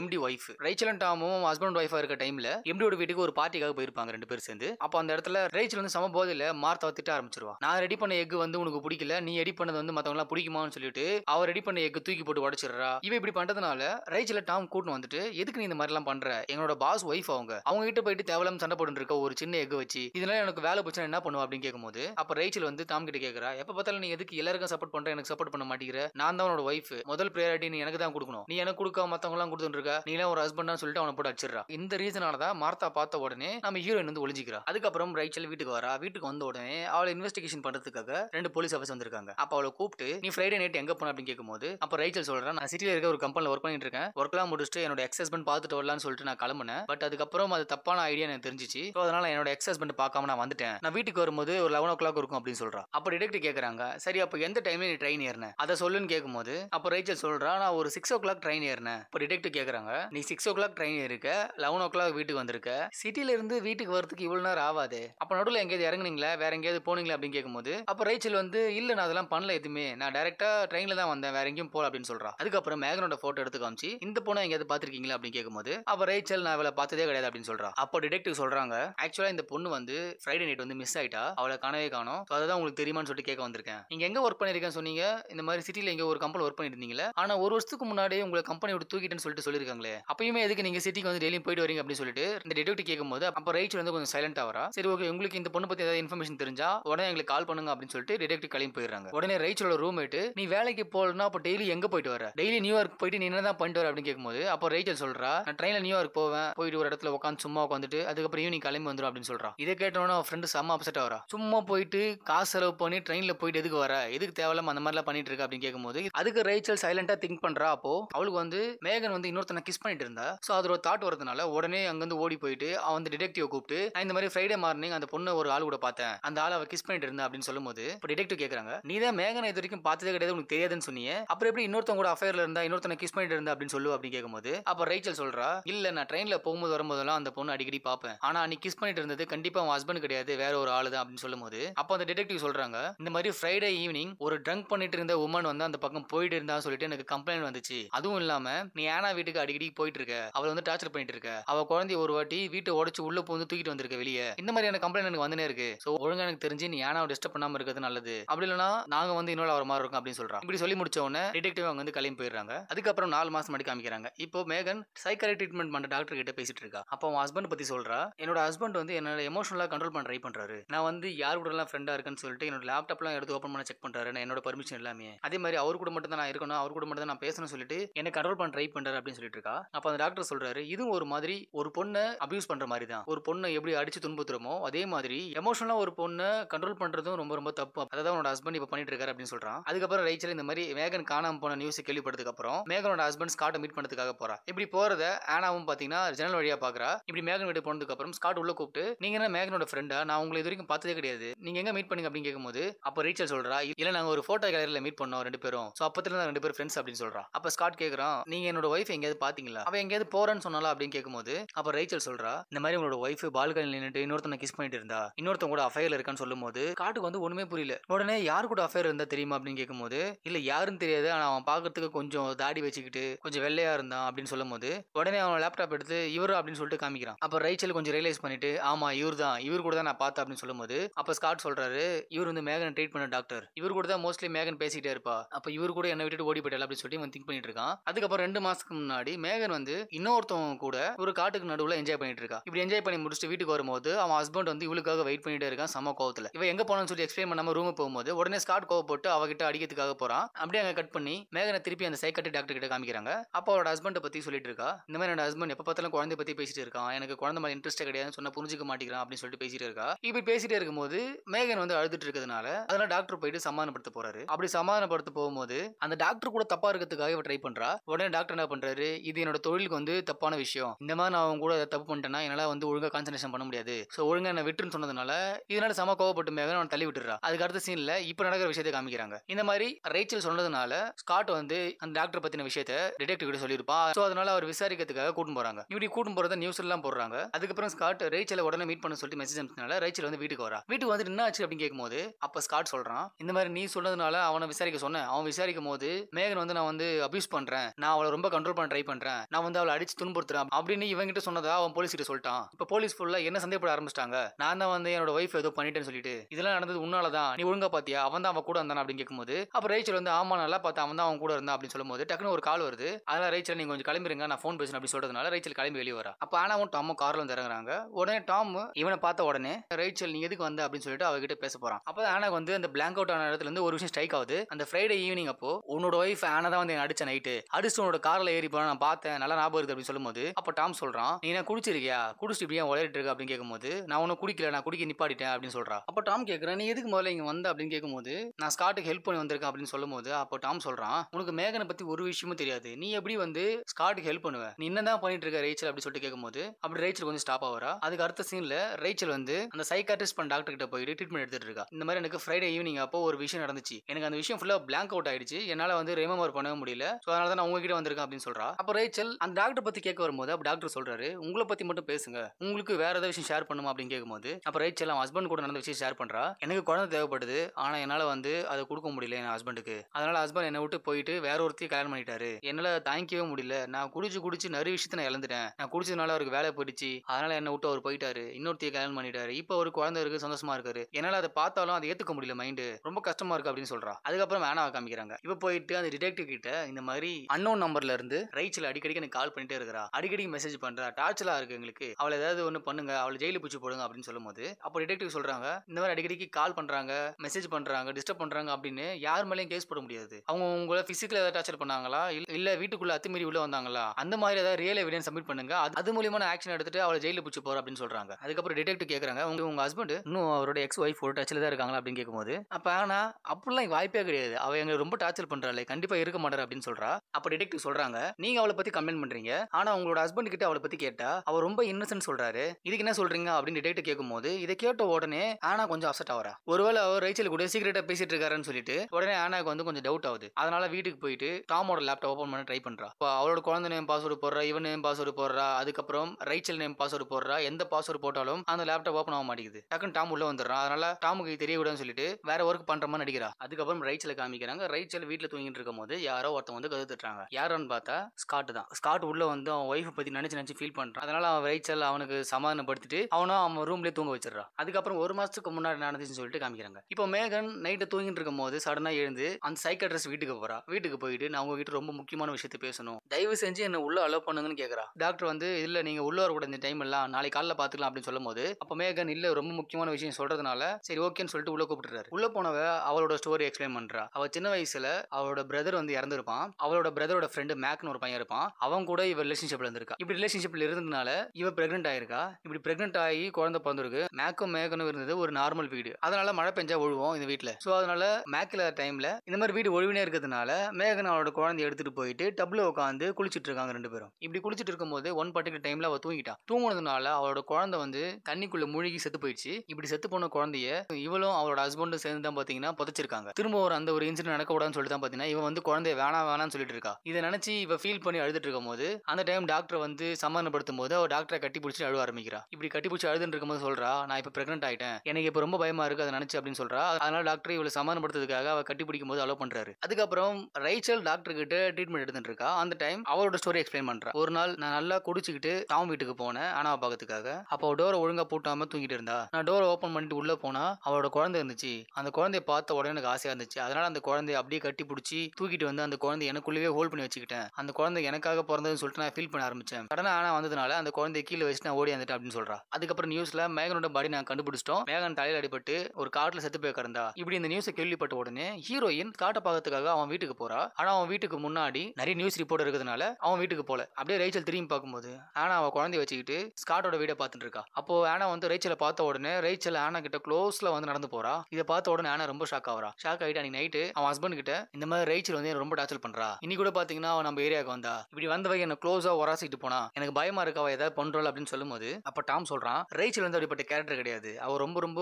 எம்டி ஒய்ஃப் ரைச்சல் அண்ட் டாமும் ஹஸ்பண்ட் ஒய்ஃபா இருக்க டைம்ல எம்டியோட வீட்டுக்கு ஒரு பார்ட்டிக்காக போயிருப்பாங்க ரெண்டு பேர் சேர்ந்து அப்போ அந்த இடத்துல ரைச்சல் வந்து சம போதில் மார்த்தாவை திட்ட ஆரம்பிச்சிருவா நான் ரெடி பண்ண எக் வந்து உனக்கு பிடிக்கல நீ ரெடி பண்ணது வந்து எல்லாம் பிடிக்குமான்னு சொல்லிட்டு அவர் ரெடி பண்ண எக் தூக்கி போட்டு உடச்சிடுறா இவ இப்படி பண்றதுனால ரேச்சல டாம் கூட்டு வந்துட்டு எதுக்கு நீ இந்த மாதிரி எல்லாம் பண்ற எங்களோட பாஸ் ஒய்ஃப் அவங்க அவங்க கிட்ட போயிட்டு தேவலாம் சண்டை போட்டு இருக்க ஒரு சின்ன எக் வச்சு இதனால எனக்கு வேலை பிரச்சனை என்ன பண்ணுவா அப்படின்னு கேட்கும்போது அப்ப ரைச்சல் வந்து டாம் கிட்ட கேட்கறா எப்ப பார்த்தாலும் நீ எதுக்கு எல்லாருக்கும் சப்போர்ட் பண்ற எனக்கு சப்போர்ட் பண்ண மாட்டேங்கிற நான் தான் உனோட ஒய்ஃப் முதல் ப்ரையாரிட்டி நீ எனக்கு தான் கொடுக்கணும் நீ எனக்கு கொடுக்க மத்தவங்க எல்லாம் கொடுத்துட்டு இருக்க நீ ஒரு ஹஸ்பண்டான்னு சொல்லிட்டு அவனை போட்டு அடிச்சிடறா இந்த ரீசனால தான் மார்த்தா பார்த்த உடனே நம்ம ஹீரோயின் வந்து ஒளிஞ்சிக்கிறா அதுக்கப்புறம் ரைச்சல் வீட்டுக்கு வரா வீட்டுக்கு வந்த உடனே அவளை இன்வெஸ்டிகேஷன் பண்றதுக்காக ரெண்டு போலீஸ் ஆஃபீஸ் வந்திருக்காங்க அப்ப அவளை கூப்பிட்டு நீ ஃப்ரைடே நைட் எங்க போன அப்படின்னு கேட்கும்போது அப்ப ரைச்சல் சொல்றான் நான் சிட்டில இருக்க ஒரு கம்பெனில ஒர்க் பண்ணிட்டு இருக்கேன் ஒர்க்லாம் முடிச்சுட்டு என்னோட எக்ஸ் ஹஸ்பண்ட் பார்த்துட்டு வரலாம்னு சொல்லிட்டு நான் கிளம்புனேன் பட் அதுக்கப்புறம் அது தப்பான ஐடியா எனக்கு தெரிஞ்சிச்சு ஸோ அதனால என்னோட எக்ஸ் ஹஸ்பண்ட் பார்க்காம நான் வந்துட்டேன் நான் வீட்டுக்கு வரும்போது ஒரு லெவன் ஓ கிளாக் இருக்கும் அப்படின்னு சொல்றா அப்போ டிடெக்ட் கேட்கறாங்க சரி அப்போ எந்த டைம்ல நீ ட்ரெயின் ஏறின அதை சொல்லுன்னு கேட்கும்போது அப்போ ரைச்சல் சொல்றான் நான் ஒரு சிக்ஸ் ஓ கிளாக் ட்ரெயின் ஏறினேன் இப்போ டிடெக்ட் கேட்கறாங்க நீ six six o'clock train இருக்கு லெவன் ஓ கிளாக் வீட்டுக்கு வந்திருக்கு சிட்டில இருந்து வீட்டுக்கு வரதுக்கு இவ்வளவு நேரம் ஆகாது அப்ப நடுவில் எங்கேயாவது இறங்குனீங்களா வேற எங்கேயாவது போனீங்களா அப்படின்னு கேட்கும்போது அப்ப ரைச்சல் வந்து இல்ல நான் அதெல்லாம் பண்ணல எதுவுமே நான் டேரக்டா ட்ரெயின்ல தான் வந்தேன் வேற எங்கேயும் போல அப்படின்னு சொல்றா அதுக்கப்புறம் மேகனோட போட்டோ எடுத்து காமிச்சு இந்த பொண்ணை எங்கேயாவது பாத்திருக்கீங்களா அப்படின்னு கேட்கும்போது அப்ப ரைச்சல் நான் அவளை பார்த்ததே கிடையாது அப்படின்னு சொல்றா அப்போ டிடெக்டிவ் சொல்றாங்க ஆக்சுவலா இந்த பொண்ணு வந்து ஃப்ரைடே நைட் வந்து மிஸ் ஆயிட்டா அவளை காணவே காணும் அதான் உங்களுக்கு தெரியுமான்னு சொல்லிட்டு கேட்க வந்திருக்கேன் நீங்க எங்க ஒர்க் பண்ணிருக்கேன்னு சொன்னீங்க இந்த மாதிரி சிட்டில எங்க ஒரு கம்பெனி ஒர்க் பண்ணிருந்தீங்களா ஆனா ஒரு வருஷத்துக்கு முன்னாடியே உங்களை கம்பெனி விட்டு தூக்கிட்டேன்னு சொல்லிட்டு சொல்லியிருக்காங்களே அப்பயும் இனிமே எதுக்கு நீங்கள் சிட்டிக்கு வந்து டெய்லியும் போயிட்டு வரீங்க அப்படின்னு சொல்லிட்டு இந்த டிடெக்டிவ் கேட்கும்போது அப்போ ரைச்சர் வந்து கொஞ்சம் சைலண்ட் ஆகிறா சரி ஓகே உங்களுக்கு இந்த பொண்ணு பற்றி ஏதாவது இன்ஃபர்மேஷன் தெரிஞ்சா உடனே எங்களுக்கு கால் பண்ணுங்க அப்படின்னு சொல்லிட்டு டிடெக்டிவ் கிளம்பி போயிடுறாங்க உடனே ரூம் ரூம்மேட் நீ வேலைக்கு போகலன்னா அப்போ டெய்லி எங்கே போயிட்டு வர டெய்லி நியூயார்க் போயிட்டு நீ என்ன தான் பண்ணிட்டு வர அப்படின்னு கேட்கும்போது அப்போ ரைச்சல் சொல்றா நான் ட்ரெயினில் நியூயார்க் போவேன் போயிட்டு ஒரு இடத்துல உட்காந்து சும்மா உட்காந்துட்டு அதுக்கப்புறம் ஈவினிங் கிளம்பி வந்துடும் அப்படின்னு சொல்றா இதை கேட்டோன்னா ஃப்ரெண்டு செம்ம அப்செட் ஆகிறா சும்மா போயிட்டு காசு செலவு பண்ணி ட்ரெயினில் போயிட்டு எதுக்கு வர எதுக்கு தேவையில்லாம அந்த மாதிரிலாம் பண்ணிட்டு இருக்கா அப்படின்னு கேட்கும்போது அதுக்கு ரைச்சல் சைலண்டா திங்க் பண்றா அப்போ அவளுக்கு வந்து மேகன் வந்து இன்னொருத்தனை கிஸ் பண்ணிட்டு இருந்தா ஸோ அதோட தாட் வரதுனால உடனே அங்கேருந்து ஓடி போயிட்டு அவன் டிடெக்டிவ் கூப்பிட்டு இந்த மாதிரி ஃப்ரைடே மார்னிங் அந்த பொண்ணு ஒரு ஆள் கூட பார்த்தேன் அந்த ஆள் அவ கிஸ் பண்ணிட்டு இருந்தா அப்படின்னு சொல்லும்போது இப்போ டிடெக்டிவ் கேட்குறாங்க நீ தான் மேகனை இது வரைக்கும் பார்த்ததே கிடையாது உனக்கு தெரியாதுன்னு சொன்னியே அப்புறம் எப்படி இன்னொருத்தவங்க கூட அஃபேர்ல இருந்தா இன்னொருத்தனை கிஸ் பண்ணிட்டு இருந்தா அப்படின்னு சொல்லு அப்படின்னு கேட்கும்போது அப்போ ரைச்சல் சொல்றா இல்ல நான் ட்ரெயின்ல போகும்போது வரும்போதெல்லாம் அந்த பொண்ணு அடிக்கடி பார்ப்பேன் ஆனா நீ கிஸ் பண்ணிட்டு இருந்தது கண்டிப்பா அவன் ஹஸ்பண்ட் கிடையாது வேற ஒரு ஆள் தான் அப்படின்னு சொல்லும்போது அப்போ அந்த டிடெக்டிவ் சொல்றாங்க இந்த மாதிரி ஃப்ரைடே ஈவினிங் ஒரு ட்ரங்க் பண்ணிட்டு இருந்த உமன் வந்து அந்த பக்கம் போயிட்டு இருந்தா சொல்லிட்டு எனக்கு கம்ப்ளைண்ட் வந்துச்சு அதுவும் இல்லாம நீ ஆனா வீட்டுக்கு அடிக்கடி போயிட்டு இருக்க இருக்க அவள் வந்து டார்ச்சர் பண்ணிட்டு இருக்க அவ குழந்தை ஒரு வாட்டி வீட்டை உடச்சு உள்ள போந்து தூக்கிட்டு வந்திருக்க வெளியே இந்த மாதிரியான கம்ப்ளைண்ட் எனக்கு வந்துனே இருக்கு சோ ஒழுங்கா எனக்கு தெரிஞ்சு நீ ஏன்னா டிஸ்டர்ப் பண்ணாம இருக்கிறது நல்லது அப்படி இல்லைன்னா நாங்க வந்து இன்னொரு அவர் மாதிரி இருக்கும் அப்படின்னு சொல்றான் இப்படி சொல்லி முடிச்ச உடனே டிடெக்டிவ் அவங்க வந்து கிளம்பி போயிடுறாங்க அதுக்கப்புறம் நாலு மாசம் மட்டும் காமிக்கிறாங்க இப்போ மேகன் சைக்காரி ட்ரீட்மெண்ட் பண்ற டாக்டர் கிட்ட பேசிட்டு இருக்கா அப்போ அவன் ஹஸ்பண்ட் பத்தி சொல்றா என்னோட ஹஸ்பண்ட் வந்து என்னோட எமோஷனலா கண்ட்ரோல் பண்ண ட்ரை பண்றாரு நான் வந்து யார் கூட எல்லாம் ஃப்ரெண்டா இருக்குன்னு சொல்லிட்டு என்னோட லேப்டாப்லாம் எடுத்து ஓப்பன் பண்ண செக் பண்றாரு என்னோட பர்மிஷன் எல்லாமே அதே மாதிரி அவர் கூட மட்டும் தான் நான் இருக்கணும் அவர் கூட மட்டும் தான் நான் பேசணும்னு சொல்லிட்டு என்ன கண்ட்ரோல் பண்ண ட்ரை பண்றாரு அப்படின்னு சொல்லிட்டு இருக்கா அப்போ அந்த டாக்டர் சொல்றாரு இதுவும் ஒரு மாதிரி ஒரு பொண்ணை அபியூஸ் பண்ற மாதிரி தான் ஒரு பொண்ணை எப்படி அடிச்சு துன்புத்துறோமோ அதே மாதிரி எமோஷனலா ஒரு பொண்ணை கண்ட்ரோல் பண்றதும் ரொம்ப ரொம்ப தப்பு அதான் உன்னோட ஹஸ்பண்ட் இப்ப பண்ணிட்டு இருக்காரு அப்படின்னு சொல்றான் அதுக்கப்புறம் ரைச்சல் இந்த மாதிரி மேகன் காணாம போன நியூஸ் கேள்விப்பட்டதுக்கு அப்புறம் மேகனோட ஹஸ்பண்ட் ஸ்காட்டை மீட் பண்ணதுக்காக போறா இப்படி போறத ஆனாவும் பாத்தீங்கன்னா ஜெனல் வழியா பாக்குறா இப்படி மேகன் வீடு போனதுக்கு அப்புறம் ஸ்காட் உள்ள கூப்பிட்டு நீங்க என்ன மேகனோட ஃப்ரெண்டா நான் உங்களை இது வரைக்கும் பார்த்ததே கிடையாது நீங்க எங்க மீட் பண்ணுங்க அப்படின்னு கேட்கும்போது அப்ப ரீச்சல் சொல்றா இல்ல நாங்க ஒரு போட்டோ கேலரியில மீட் பண்ணோம் ரெண்டு பேரும் சோ அப்பத்துல ரெண்டு பேரும் ஃப்ரெண்ட்ஸ் அப்படின்னு சொல்றான் அப்ப ஸ்காட் கேக்குறான் நீங்க என்னோட ஒய்ஃப் எங்கேயாவது பாத்தீங்களா அவ எங்க எங்கேயாவது போறேன்னு சொன்னாலும் அப்படின்னு கேட்கும்போது அப்ப ரைச்சல் சொல்றா இந்த மாதிரி உங்களோட ஒய்ஃப் பால்கனில் நின்றுட்டு இன்னொருத்தன கிஸ் பண்ணிட்டு இருந்தா இன்னொருத்தன் கூட அஃபையர் இருக்கான்னு சொல்லும்போது காட்டுக்கு வந்து ஒண்ணுமே புரியல உடனே யார் கூட அஃபையர் இருந்தா தெரியுமா அப்படின்னு கேட்கும்போது இல்ல யாருன்னு தெரியாது ஆனா அவன் பாக்குறதுக்கு கொஞ்சம் தாடி வச்சுக்கிட்டு கொஞ்சம் வெள்ளையா இருந்தான் அப்படின்னு சொல்லும் போது உடனே அவன் லேப்டாப் எடுத்து இவரு அப்படின்னு சொல்லிட்டு காமிக்கிறான் அப்ப ரைச்சல் கொஞ்சம் ரியலைஸ் பண்ணிட்டு ஆமா இவர் தான் இவர் கூட தான் நான் பார்த்தேன் அப்படின்னு சொல்லும்போது அப்ப ஸ்காட் சொல்றாரு இவர் வந்து மேகன் ட்ரீட் பண்ண டாக்டர் இவர் கூட தான் மோஸ்ட்லி மேகன் பேசிட்டே இருப்பா அப்ப இவர் கூட என்ன விட்டுட்டு ஓடி போயிட்டாள் அப்படின்னு சொல்லி திங்க் பண்ணிட்டு இருக்கான் அதுக்கப்புறம் ரெண்டு மாசத்துக்கு முன்னாடி மேகன் வந்து வந்து இன்னொருத்தவங்க கூட ஒரு காட்டுக்கு நடுவில் என்ஜாய் பண்ணிட்டு இருக்கா இப்படி என்ஜாய் பண்ணி முடிச்சுட்டு வீட்டுக்கு வரும்போது அவன் ஹஸ்பண்ட் வந்து இவளுக்காக வெயிட் பண்ணிட்டே இருக்கான் சம கோவத்தில் இவன் எங்க போனோம்னு சொல்லி எக்ஸ்பிளைன் பண்ணாம ரூமுக்கு போகும்போது உடனே ஸ்காட் கோவப்பட்டு அவகிட்ட அடிக்கிறதுக்காக போறான் அப்படியே அங்கே கட் பண்ணி மேகனை திருப்பி அந்த சைக்கட்டு டாக்டர் கிட்ட காமிக்கிறாங்க அப்ப அவரோட ஹஸ்பண்டை பத்தி சொல்லிட்டு இருக்கா இந்த மாதிரி என்னோட ஹஸ்பண்ட் எப்ப பார்த்தாலும் குழந்தை பத்தி பேசிட்டு இருக்கான் எனக்கு குழந்தை மாதிரி இன்ட்ரெஸ்ட் கிடையாதுன்னு சொன்ன புரிஞ்சுக்க மாட்டேங்கிறான் அப்படின்னு சொல்லிட்டு பேசிட்டு இருக்கா இப்படி பேசிட்டே இருக்கும்போது மேகன் வந்து அழுதுட்டு இருக்கிறதுனால அதனால டாக்டர் போயிட்டு சமாதானப்படுத்த போறாரு அப்படி சமாதானப்படுத்த போகும்போது அந்த டாக்டர் கூட தப்பா இருக்கிறதுக்காக இவ ட்ரை பண்றா உடனே டாக்டர் என்ன பண்றாரு இது என்னோட தொழில் தொழிலுக்கு வந்து தப்பான விஷயம் இந்த மாதிரி நான் அவங்க கூட தப்பு பண்ணிட்டேன்னா என்னால் வந்து ஒழுங்காக கான்சன்ட்ரேஷன் பண்ண முடியாது ஸோ ஒழுங்காக என்ன விட்டுன்னு சொன்னதுனால இதனால சம கோவப்பட்டு மேக அவன் தள்ளி விட்டுறா அதுக்கு அடுத்த சீனில் இப்போ நடக்கிற விஷயத்தை காமிக்கிறாங்க இந்த மாதிரி ரைச்சல் சொன்னதுனால ஸ்காட் வந்து அந்த டாக்டர் பற்றின விஷயத்த டிடெக்டிவ் கிட்ட சொல்லியிருப்பா ஸோ அதனால அவர் விசாரிக்கிறதுக்காக கூட்டு போகிறாங்க இப்படி கூட்டு போகிறத நியூஸ் எல்லாம் போடுறாங்க அதுக்கப்புறம் ஸ்காட் ரைச்சலை உடனே மீட் பண்ண சொல்லிட்டு மெசேஜ் அனுப்பினால ரைச்சல் வந்து வீட்டுக்கு வரா வீட்டுக்கு வந்து என்ன ஆச்சு அப்படின்னு கேட்கும்போது அப்போ ஸ்காட் சொல்கிறான் இந்த மாதிரி நீ சொன்னதுனால அவனை விசாரிக்க சொன்னேன் அவன் விசாரிக்கும் போது மேகன் வந்து நான் வந்து அபியூஸ் பண்ணுறேன் நான் அவளை ரொம்ப கண்ட்ரோல் பண்ண ட்ரை பண்ணுறேன் நான் வந்து வந்து அவளை அடிச்சு துன்புறுத்துறான் அப்படின்னு இவங்கிட்ட சொன்னதா அவன் போலீஸ் கிட்ட சொல்லிட்டான் இப்போ போலீஸ் ஃபுல்லா என்ன சந்தேகப்பட ஆரம்பிச்சிட்டாங்க நான் தான் வந்து என்னோட ஒய்ஃப் ஏதோ பண்ணிட்டேன்னு சொல்லிட்டு இதெல்லாம் நடந்தது உன்னாலதான் நீ ஒழுங்கா பாத்தியா அவன் தான் அவன் கூட இருந்தான் அப்படின்னு கேட்கும்போது அப்ப ரேச்சல் வந்து ஆமா நல்லா பார்த்தா அவன் தான் அவன் கூட இருந்தான் அப்படின்னு சொல்லும்போது டக்குனு ஒரு கால் வருது அதனால ரேச்சல் நீங்க கொஞ்சம் கிளம்பிருங்க நான் ஃபோன் பேசணும் அப்படின்னு சொல்றதுனால ரேச்சல் கிளம்பி வெளியே வரா அப்ப ஆனாவும் டாமும் கார்ல இறங்குறாங்க உடனே டாம் இவனை பார்த்த உடனே ரேச்சல் நீ எதுக்கு வந்த அப்படின்னு சொல்லிட்டு அவகிட்ட பேச போறான் அப்போ ஆனா வந்து அந்த பிளாங்க் அவுட் ஆன இடத்துல இருந்து ஒரு விஷயம் ஸ்ட்ரைக் ஆகுது அந்த ஃப்ரைடே ஈவினிங் அப்போ உன்னோட ஒய்ஃப் ஆனா தான் வந்து அடிச்ச நைட்டு அடிச்சு உன்னோட கார்ல ஏறி போனா நான் பார்த்தேன் நல்லா ஞாபகம் இருக்கு அப்படின்னு சொல்லும்போது அப்போ டாம் சொல்கிறான் நீ என்ன குடிச்சிருக்கியா குடிச்சிட்டு இப்படியே உளையிட்டு இருக்க அப்படின்னு கேட்கும்போது நான் ஒன்னும் குடிக்கல நான் குடிக்க நிப்பாட்டிட்டேன் அப்படின்னு சொல்றா அப்போ டாம் கேட்குறேன் நீ எதுக்கு முதல்ல இங்கே வந்த அப்படின்னு கேட்கும்போது நான் ஸ்காட்டுக்கு ஹெல்ப் பண்ணி வந்திருக்கேன் அப்படின்னு சொல்லும்போது அப்போ டாம் சொல்கிறான் உனக்கு மேகனை பற்றி ஒரு விஷயமும் தெரியாது நீ எப்படி வந்து ஸ்காட்டுக்கு ஹெல்ப் பண்ணுவ நீ என்ன தான் பண்ணிட்டு இருக்க ரைச்சல் அப்படின்னு சொல்லிட்டு கேட்கும்போது அப்படி ரைச்சல் கொஞ்சம் ஸ்டாப் ஆவரா அதுக்கு அடுத்த சீனில் ரைச்சல் வந்து அந்த சைக்காட்டிஸ்ட் பண்ண டாக்டர் கிட்ட போயிட்டு ட்ரீட்மெண்ட் எடுத்துட்டு இருக்கா இந்த மாதிரி எனக்கு ஃப்ரைடே ஈவினிங் அப்போ ஒரு விஷயம் நடந்துச்சு எனக்கு அந்த விஷயம் ஃபுல்லாக பிளாங்க் அவுட் ஆயிடுச்சு என்னால் வந்து ரிமெம்பர் பண்ணவே முடியல ஸோ அதனால தான் நான் உங்ககிட்ட வந்திருக்கேன் அப்படின்னு சொல்றா அப்போ ரைச்சல் அந்த நான் டாக்டர் பற்றி கேட்க வரும்போது அப்போ டாக்டர் சொல்றாரு உங்களை பற்றி மட்டும் பேசுங்க உங்களுக்கு வேறு ஏதாவது விஷயம் ஷேர் பண்ணுமா அப்படின்னு கேட்கும்போது அப்போ ரைட் செல்லாம் ஹஸ்பண்ட் கூட நடந்த விஷயம் ஷேர் பண்றா எனக்கு குழந்தை தேவைப்படுது ஆனால் என்னால் வந்து அதை கொடுக்க முடியல என் ஹஸ்பண்டுக்கு அதனால் ஹஸ்பண்ட் என்னை விட்டு போயிட்டு வேற ஒருத்தையும் கல்யாணம் பண்ணிட்டாரு என்னால் தாங்கிக்கவே முடியல நான் குடிச்சு குடிச்சு நிறைய விஷயத்த நான் இழந்துட்டேன் நான் குடிச்சதுனால அவருக்கு வேலை போயிடுச்சு அதனால் என்னை விட்டு அவர் போயிட்டாரு இன்னொருத்தையும் கல்யாணம் பண்ணிட்டாரு இப்போ ஒரு குழந்தை இருக்கு சந்தோஷமா இருக்காரு என்னால் அதை பார்த்தாலும் அதை ஏற்றுக்க முடியல மைண்டு ரொம்ப கஷ்டமா இருக்கு அப்படின்னு சொல்றா அதுக்கப்புறம் வேணாவை காமிக்கிறாங்க இப்போ போயிட்டு அந்த டிடெக்டிவ் கிட்ட இந்த மாதிரி அன்னோன் நம்பர்ல இருந்து ரைச்சில் அடிக்கடி எனக்கு கால் பண்ணிட்டே இருக்கிறா அடிக்கடி மெசேஜ் பண்றா டார்ச்சலா இருக்கு எங்களுக்கு அவளை ஏதாவது ஒண்ணு பண்ணுங்க அவளை ஜெயிலு பூச்சி போடுங்க அப்படின்னு சொல்லும்போது அப்போ டிடெக்டிவ் சொல்றாங்க இந்த மாதிரி அடிக்கடிக்கு கால் பண்றாங்க மெசேஜ் பண்றாங்க டிஸ்டர்ப் பண்றாங்க அப்படின்னு யார் மேலேயும் கேஸ் போட முடியாது அவங்க உங்களை பிசிக்கல் ஏதாவது டார்ச்சர் பண்ணாங்களா இல்ல வீட்டுக்குள்ள அத்துமீறி உள்ள வந்தாங்களா அந்த மாதிரி ஏதாவது ரியல் எவிடன்ஸ் சப்மிட் பண்ணுங்க அது மூலியமான ஆக்ஷன் எடுத்துட்டு அவளை ஜெயிலு பூச்சி போற அப்படின்னு சொல்றாங்க அதுக்கப்புறம் டிடெக்டிவ் கேக்குறாங்க உங்க உங்க ஹஸ்பண்ட் இன்னும் அவரோட எக்ஸ் ஒய்ஃப் ஒரு டச்சில் தான் இருக்காங்களா அப்படின்னு கேட்கும்போது அப்போ ஆனா அப்படிலாம் வாய்ப்பே கிடையாது அவ எங்களை ரொம்ப டார்ச்சர் பண்றாள் கண்டிப்பா இருக்க மாட்டார் அப்படின்னு சொல்றா அப்ப டிடெக்டிவ் சொல்றாங்க நீங்க அவளை பத்தி கம்ப்ளைண்ட் பண்றீங்க ஆனா உங்களோட ஹஸ்பண்ட் கிட்ட அவளை பத்தி கேட்டா அவர் ரொம்ப இன்னசென்ட் சொல்றாரு இதுக்கு என்ன சொல்றீங்க அப்படின்னு டிடெக்ட் கேட்கும் போது இதை கேட்ட உடனே ஆனா கொஞ்சம் அப்செட் ஆகிறா ஒருவேளை அவர் ரைச்சல் கூட சீக்கிரட்டா பேசிட்டு இருக்காருன்னு சொல்லிட்டு உடனே ஆனாக்கு வந்து கொஞ்சம் டவுட் ஆகுது அதனால வீட்டுக்கு போயிட்டு டாமோட லேப்டாப் ஓப்பன் பண்ண ட்ரை பண்றா அவளோட குழந்தை நேம் பாஸ்வேர்டு போடுறா இவன் நேம் பாஸ்வேர்டு போடுறா அதுக்கப்புறம் ரைச்சல் நேம் பாஸ்வேர்டு போடுறா எந்த பாஸ்வேர்டு போட்டாலும் அந்த லேப்டாப் ஓப்பன் ஆக மாட்டேங்குது டக்குன்னு டாம் உள்ள வந்துடுறான் அதனால டாமுக்கு விடன்னு சொல்லிட்டு வேற ஒர்க் பண்ற மாதிரி நடிக்கிறா அதுக்கப்புறம் ரைச்சல காமிக்கிறாங்க ரைச்சல் வீட்டுல தூங்கிட்டு இருக்கும் போது யாரோ ஒருத்தவங்க வந்து கதை திட்டுறாங்க யாரோன்னு பார்த்தா ஸ்காட் தான் ஸ்காட் பார்த்து உள்ளே வந்து அவன் ஒய்ஃபை பற்றி நினச்சி நினச்சி ஃபீல் பண்ணுறான் அதனால் அவன் ரைச்சல் அவனுக்கு சமாதானப்படுத்திட்டு அவனும் அவன் ரூம்லேயே தூங்க வச்சிடறான் அதுக்கப்புறம் ஒரு மாதத்துக்கு முன்னாடி நடந்துச்சுன்னு சொல்லிட்டு காமிக்கிறாங்க இப்போ மேகன் நைட்டு தூங்கிட்டு இருக்கும் போது சடனாக எழுந்து அந்த சைக்கிள் அட்ரஸ் வீட்டுக்கு போகிறா வீட்டுக்கு போயிட்டு நான் உங்ககிட்ட ரொம்ப முக்கியமான விஷயத்த பேசணும் தயவு செஞ்சு என்ன உள்ள அலோவ் பண்ணுங்கன்னு கேட்குறா டாக்டர் வந்து இல்லை நீங்கள் உள்ள வரக்கூட இந்த டைம் எல்லாம் நாளைக்கு காலைல பார்த்துக்கலாம் அப்படின்னு சொல்லும் போது அப்போ மேகன் இல்லை ரொம்ப முக்கியமான விஷயம் சொல்கிறதுனால சரி ஓகேன்னு சொல்லிட்டு உள்ள கூப்பிட்டுறாரு உள்ள போனவ அவளோட ஸ்டோரி எக்ஸ்பிளைன் பண்றா அவள் சின்ன வயசில் அவளோட பிரதர் வந்து இறந்துருப்பான் அவளோட பிரதரோட ஃப்ரெண்டு மேக்னு ஒரு பையன் இருப்பான் அவன் அவங்க கூட இவ ரிலேஷன்ஷிப்ல இருந்திருக்கா இப்படி ரிலேஷன்ஷிப்ல இருந்ததுனால இவ பிரெக்னென்ட் ஆயிருக்கா இப்படி பிரெக்னென்ட் ஆகி குழந்தை பிறந்திருக்கு மேக்கும் மேகனும் இருந்தது ஒரு நார்மல் வீடு அதனால மழை பெஞ்சா ஒழுவோம் இந்த வீட்டுல ஸோ அதனால மேக்கில் டைம்ல இந்த மாதிரி வீடு ஒழுவினே இருக்கிறதுனால மேகன் அவளோட குழந்தைய எடுத்துட்டு போயிட்டு டப்ல உட்காந்து குளிச்சுட்டு இருக்காங்க ரெண்டு பேரும் இப்படி குளிச்சுட்டு இருக்கும்போது ஒன் பர்டிகுலர் டைம்ல அவ தூங்கிட்டா தூங்கினதுனால அவளோட குழந்தை வந்து தண்ணிக்குள்ள மூழ்கி செத்து போயிடுச்சு இப்படி செத்து போன குழந்தைய இவளும் அவளோட ஹஸ்பண்டும் சேர்ந்து தான் பாத்தீங்கன்னா புதைச்சிருக்காங்க திரும்ப ஒரு அந்த ஒரு இன்சிடென்ட் நடக்க கூடாதுன்னு சொல்லிட்டு தான் பாத்தீங்கன்னா இவன் வந்து குழந்தைய வேணாம் வேணாம்னு சொல்லிட்டு இருக்கா இதை நினைச்சு இவ ஃபீல் பண்ணி அழுதுட்டு இருக்கும் போது அந்த டைம் டாக்டர் வந்து சமாதானப்படுத்தும் போது அவர் டாக்டரை கட்டி பிடிச்சி அழுவ ஆரம்பிக்கிறா இப்படி கட்டி பிடிச்சி அழுதுன்னு இருக்கும்போது சொல்றா நான் இப்போ பிரெக்னென்ட் ஆயிட்டேன் எனக்கு இப்போ ரொம்ப பயமா இருக்கு அதை நினைச்சு அப்படின்னு சொல்றா அதனால டாக்டர் இவளை சமாதானப்படுத்துறதுக்காக அவ கட்டி பிடிக்கும் போது அலோ பண்றாரு அதுக்கப்புறம் ரைச்சல் டாக்டர் கிட்ட ட்ரீட்மெண்ட் எடுத்துட்டு இருக்கா அந்த டைம் அவரோட ஸ்டோரி எக்ஸ்பிளைன் பண்றா ஒரு நாள் நான் நல்லா குடிச்சுக்கிட்டு டாம் வீட்டுக்கு போனேன் ஆனா பார்க்கறதுக்காக அப்போ டோரை ஒழுங்கா பூட்டாம தூங்கிட்டு இருந்தா நான் டோரை ஓப்பன் பண்ணிட்டு உள்ள போனா அவரோட குழந்தை இருந்துச்சு அந்த குழந்தைய பார்த்த உடனே எனக்கு ஆசையா இருந்துச்சு அதனால அந்த குழந்தைய அப்படியே கட்டி பிடிச்சி தூக்கிட்டு வந்து அந்த குழந்தை எனக்குள்ளேயே ஹோல்ட் பண்ணி வச்சுக்கிட்டேன் அந்த குழந்தை எனக்காக பிறந்த பிறந்ததுன்னு சொல்லிட்டு நான் ஃபீல் பண்ண ஆரம்பிச்சேன் கடனை ஆனால் வந்ததுனால அந்த குழந்தை கீழே வச்சு நான் ஓடி வந்துட்டேன் அப்படின்னு சொல்றா அதுக்கப்புறம் நியூஸ்ல மேகனோட பாடி நான் கண்டுபிடிச்சிட்டோம் மேகன் தலையில் அடிபட்டு ஒரு காட்டில் செத்து போய் கிடந்தா இப்படி இந்த நியூஸை கேள்விப்பட்ட உடனே ஹீரோயின் காட்டை பார்க்கறதுக்காக அவன் வீட்டுக்கு போறா ஆனா அவன் வீட்டுக்கு முன்னாடி நிறைய நியூஸ் ரிப்போர்ட் இருக்கிறதுனால அவன் வீட்டுக்கு போல அப்படியே ரைச்சல் திரும்பி பார்க்கும்போது ஆனா அவன் குழந்தை வச்சுக்கிட்டு ஸ்காட்டோட வீடை பார்த்துட்டு இருக்கா அப்போ ஆனா வந்து ரைச்சலை பார்த்த உடனே ரைச்சல் ஆனா கிட்ட க்ளோஸ்ல வந்து நடந்து போறா இதை பார்த்த உடனே ஆனா ரொம்ப ஷாக் ஆகிறா ஷாக் ஆகிட்டு அன்னைக்கு நைட்டு அவன் ஹஸ்பண்ட் கிட்ட இந்த மாதிரி ரைச்சல் வந்து ரொம்ப டார்ச்சல் பண்றா இன்னைக்கு கூட பாத்தீங்கன்னா அவன் நம்ம ஏரியாவுக்கு வந்தா இப்படி வந்த ரேச்சலவை என்ன க்ளோஸா உராசிட்டு போனா எனக்கு பயமா இருக்கா ஏதாவது பண்றோம் அப்படின்னு சொல்லும்போது அப்ப டாம் சொல்றான் ரேச்சல் வந்து அப்படிப்பட்ட கேரக்டர் கிடையாது அவ ரொம்ப ரொம்ப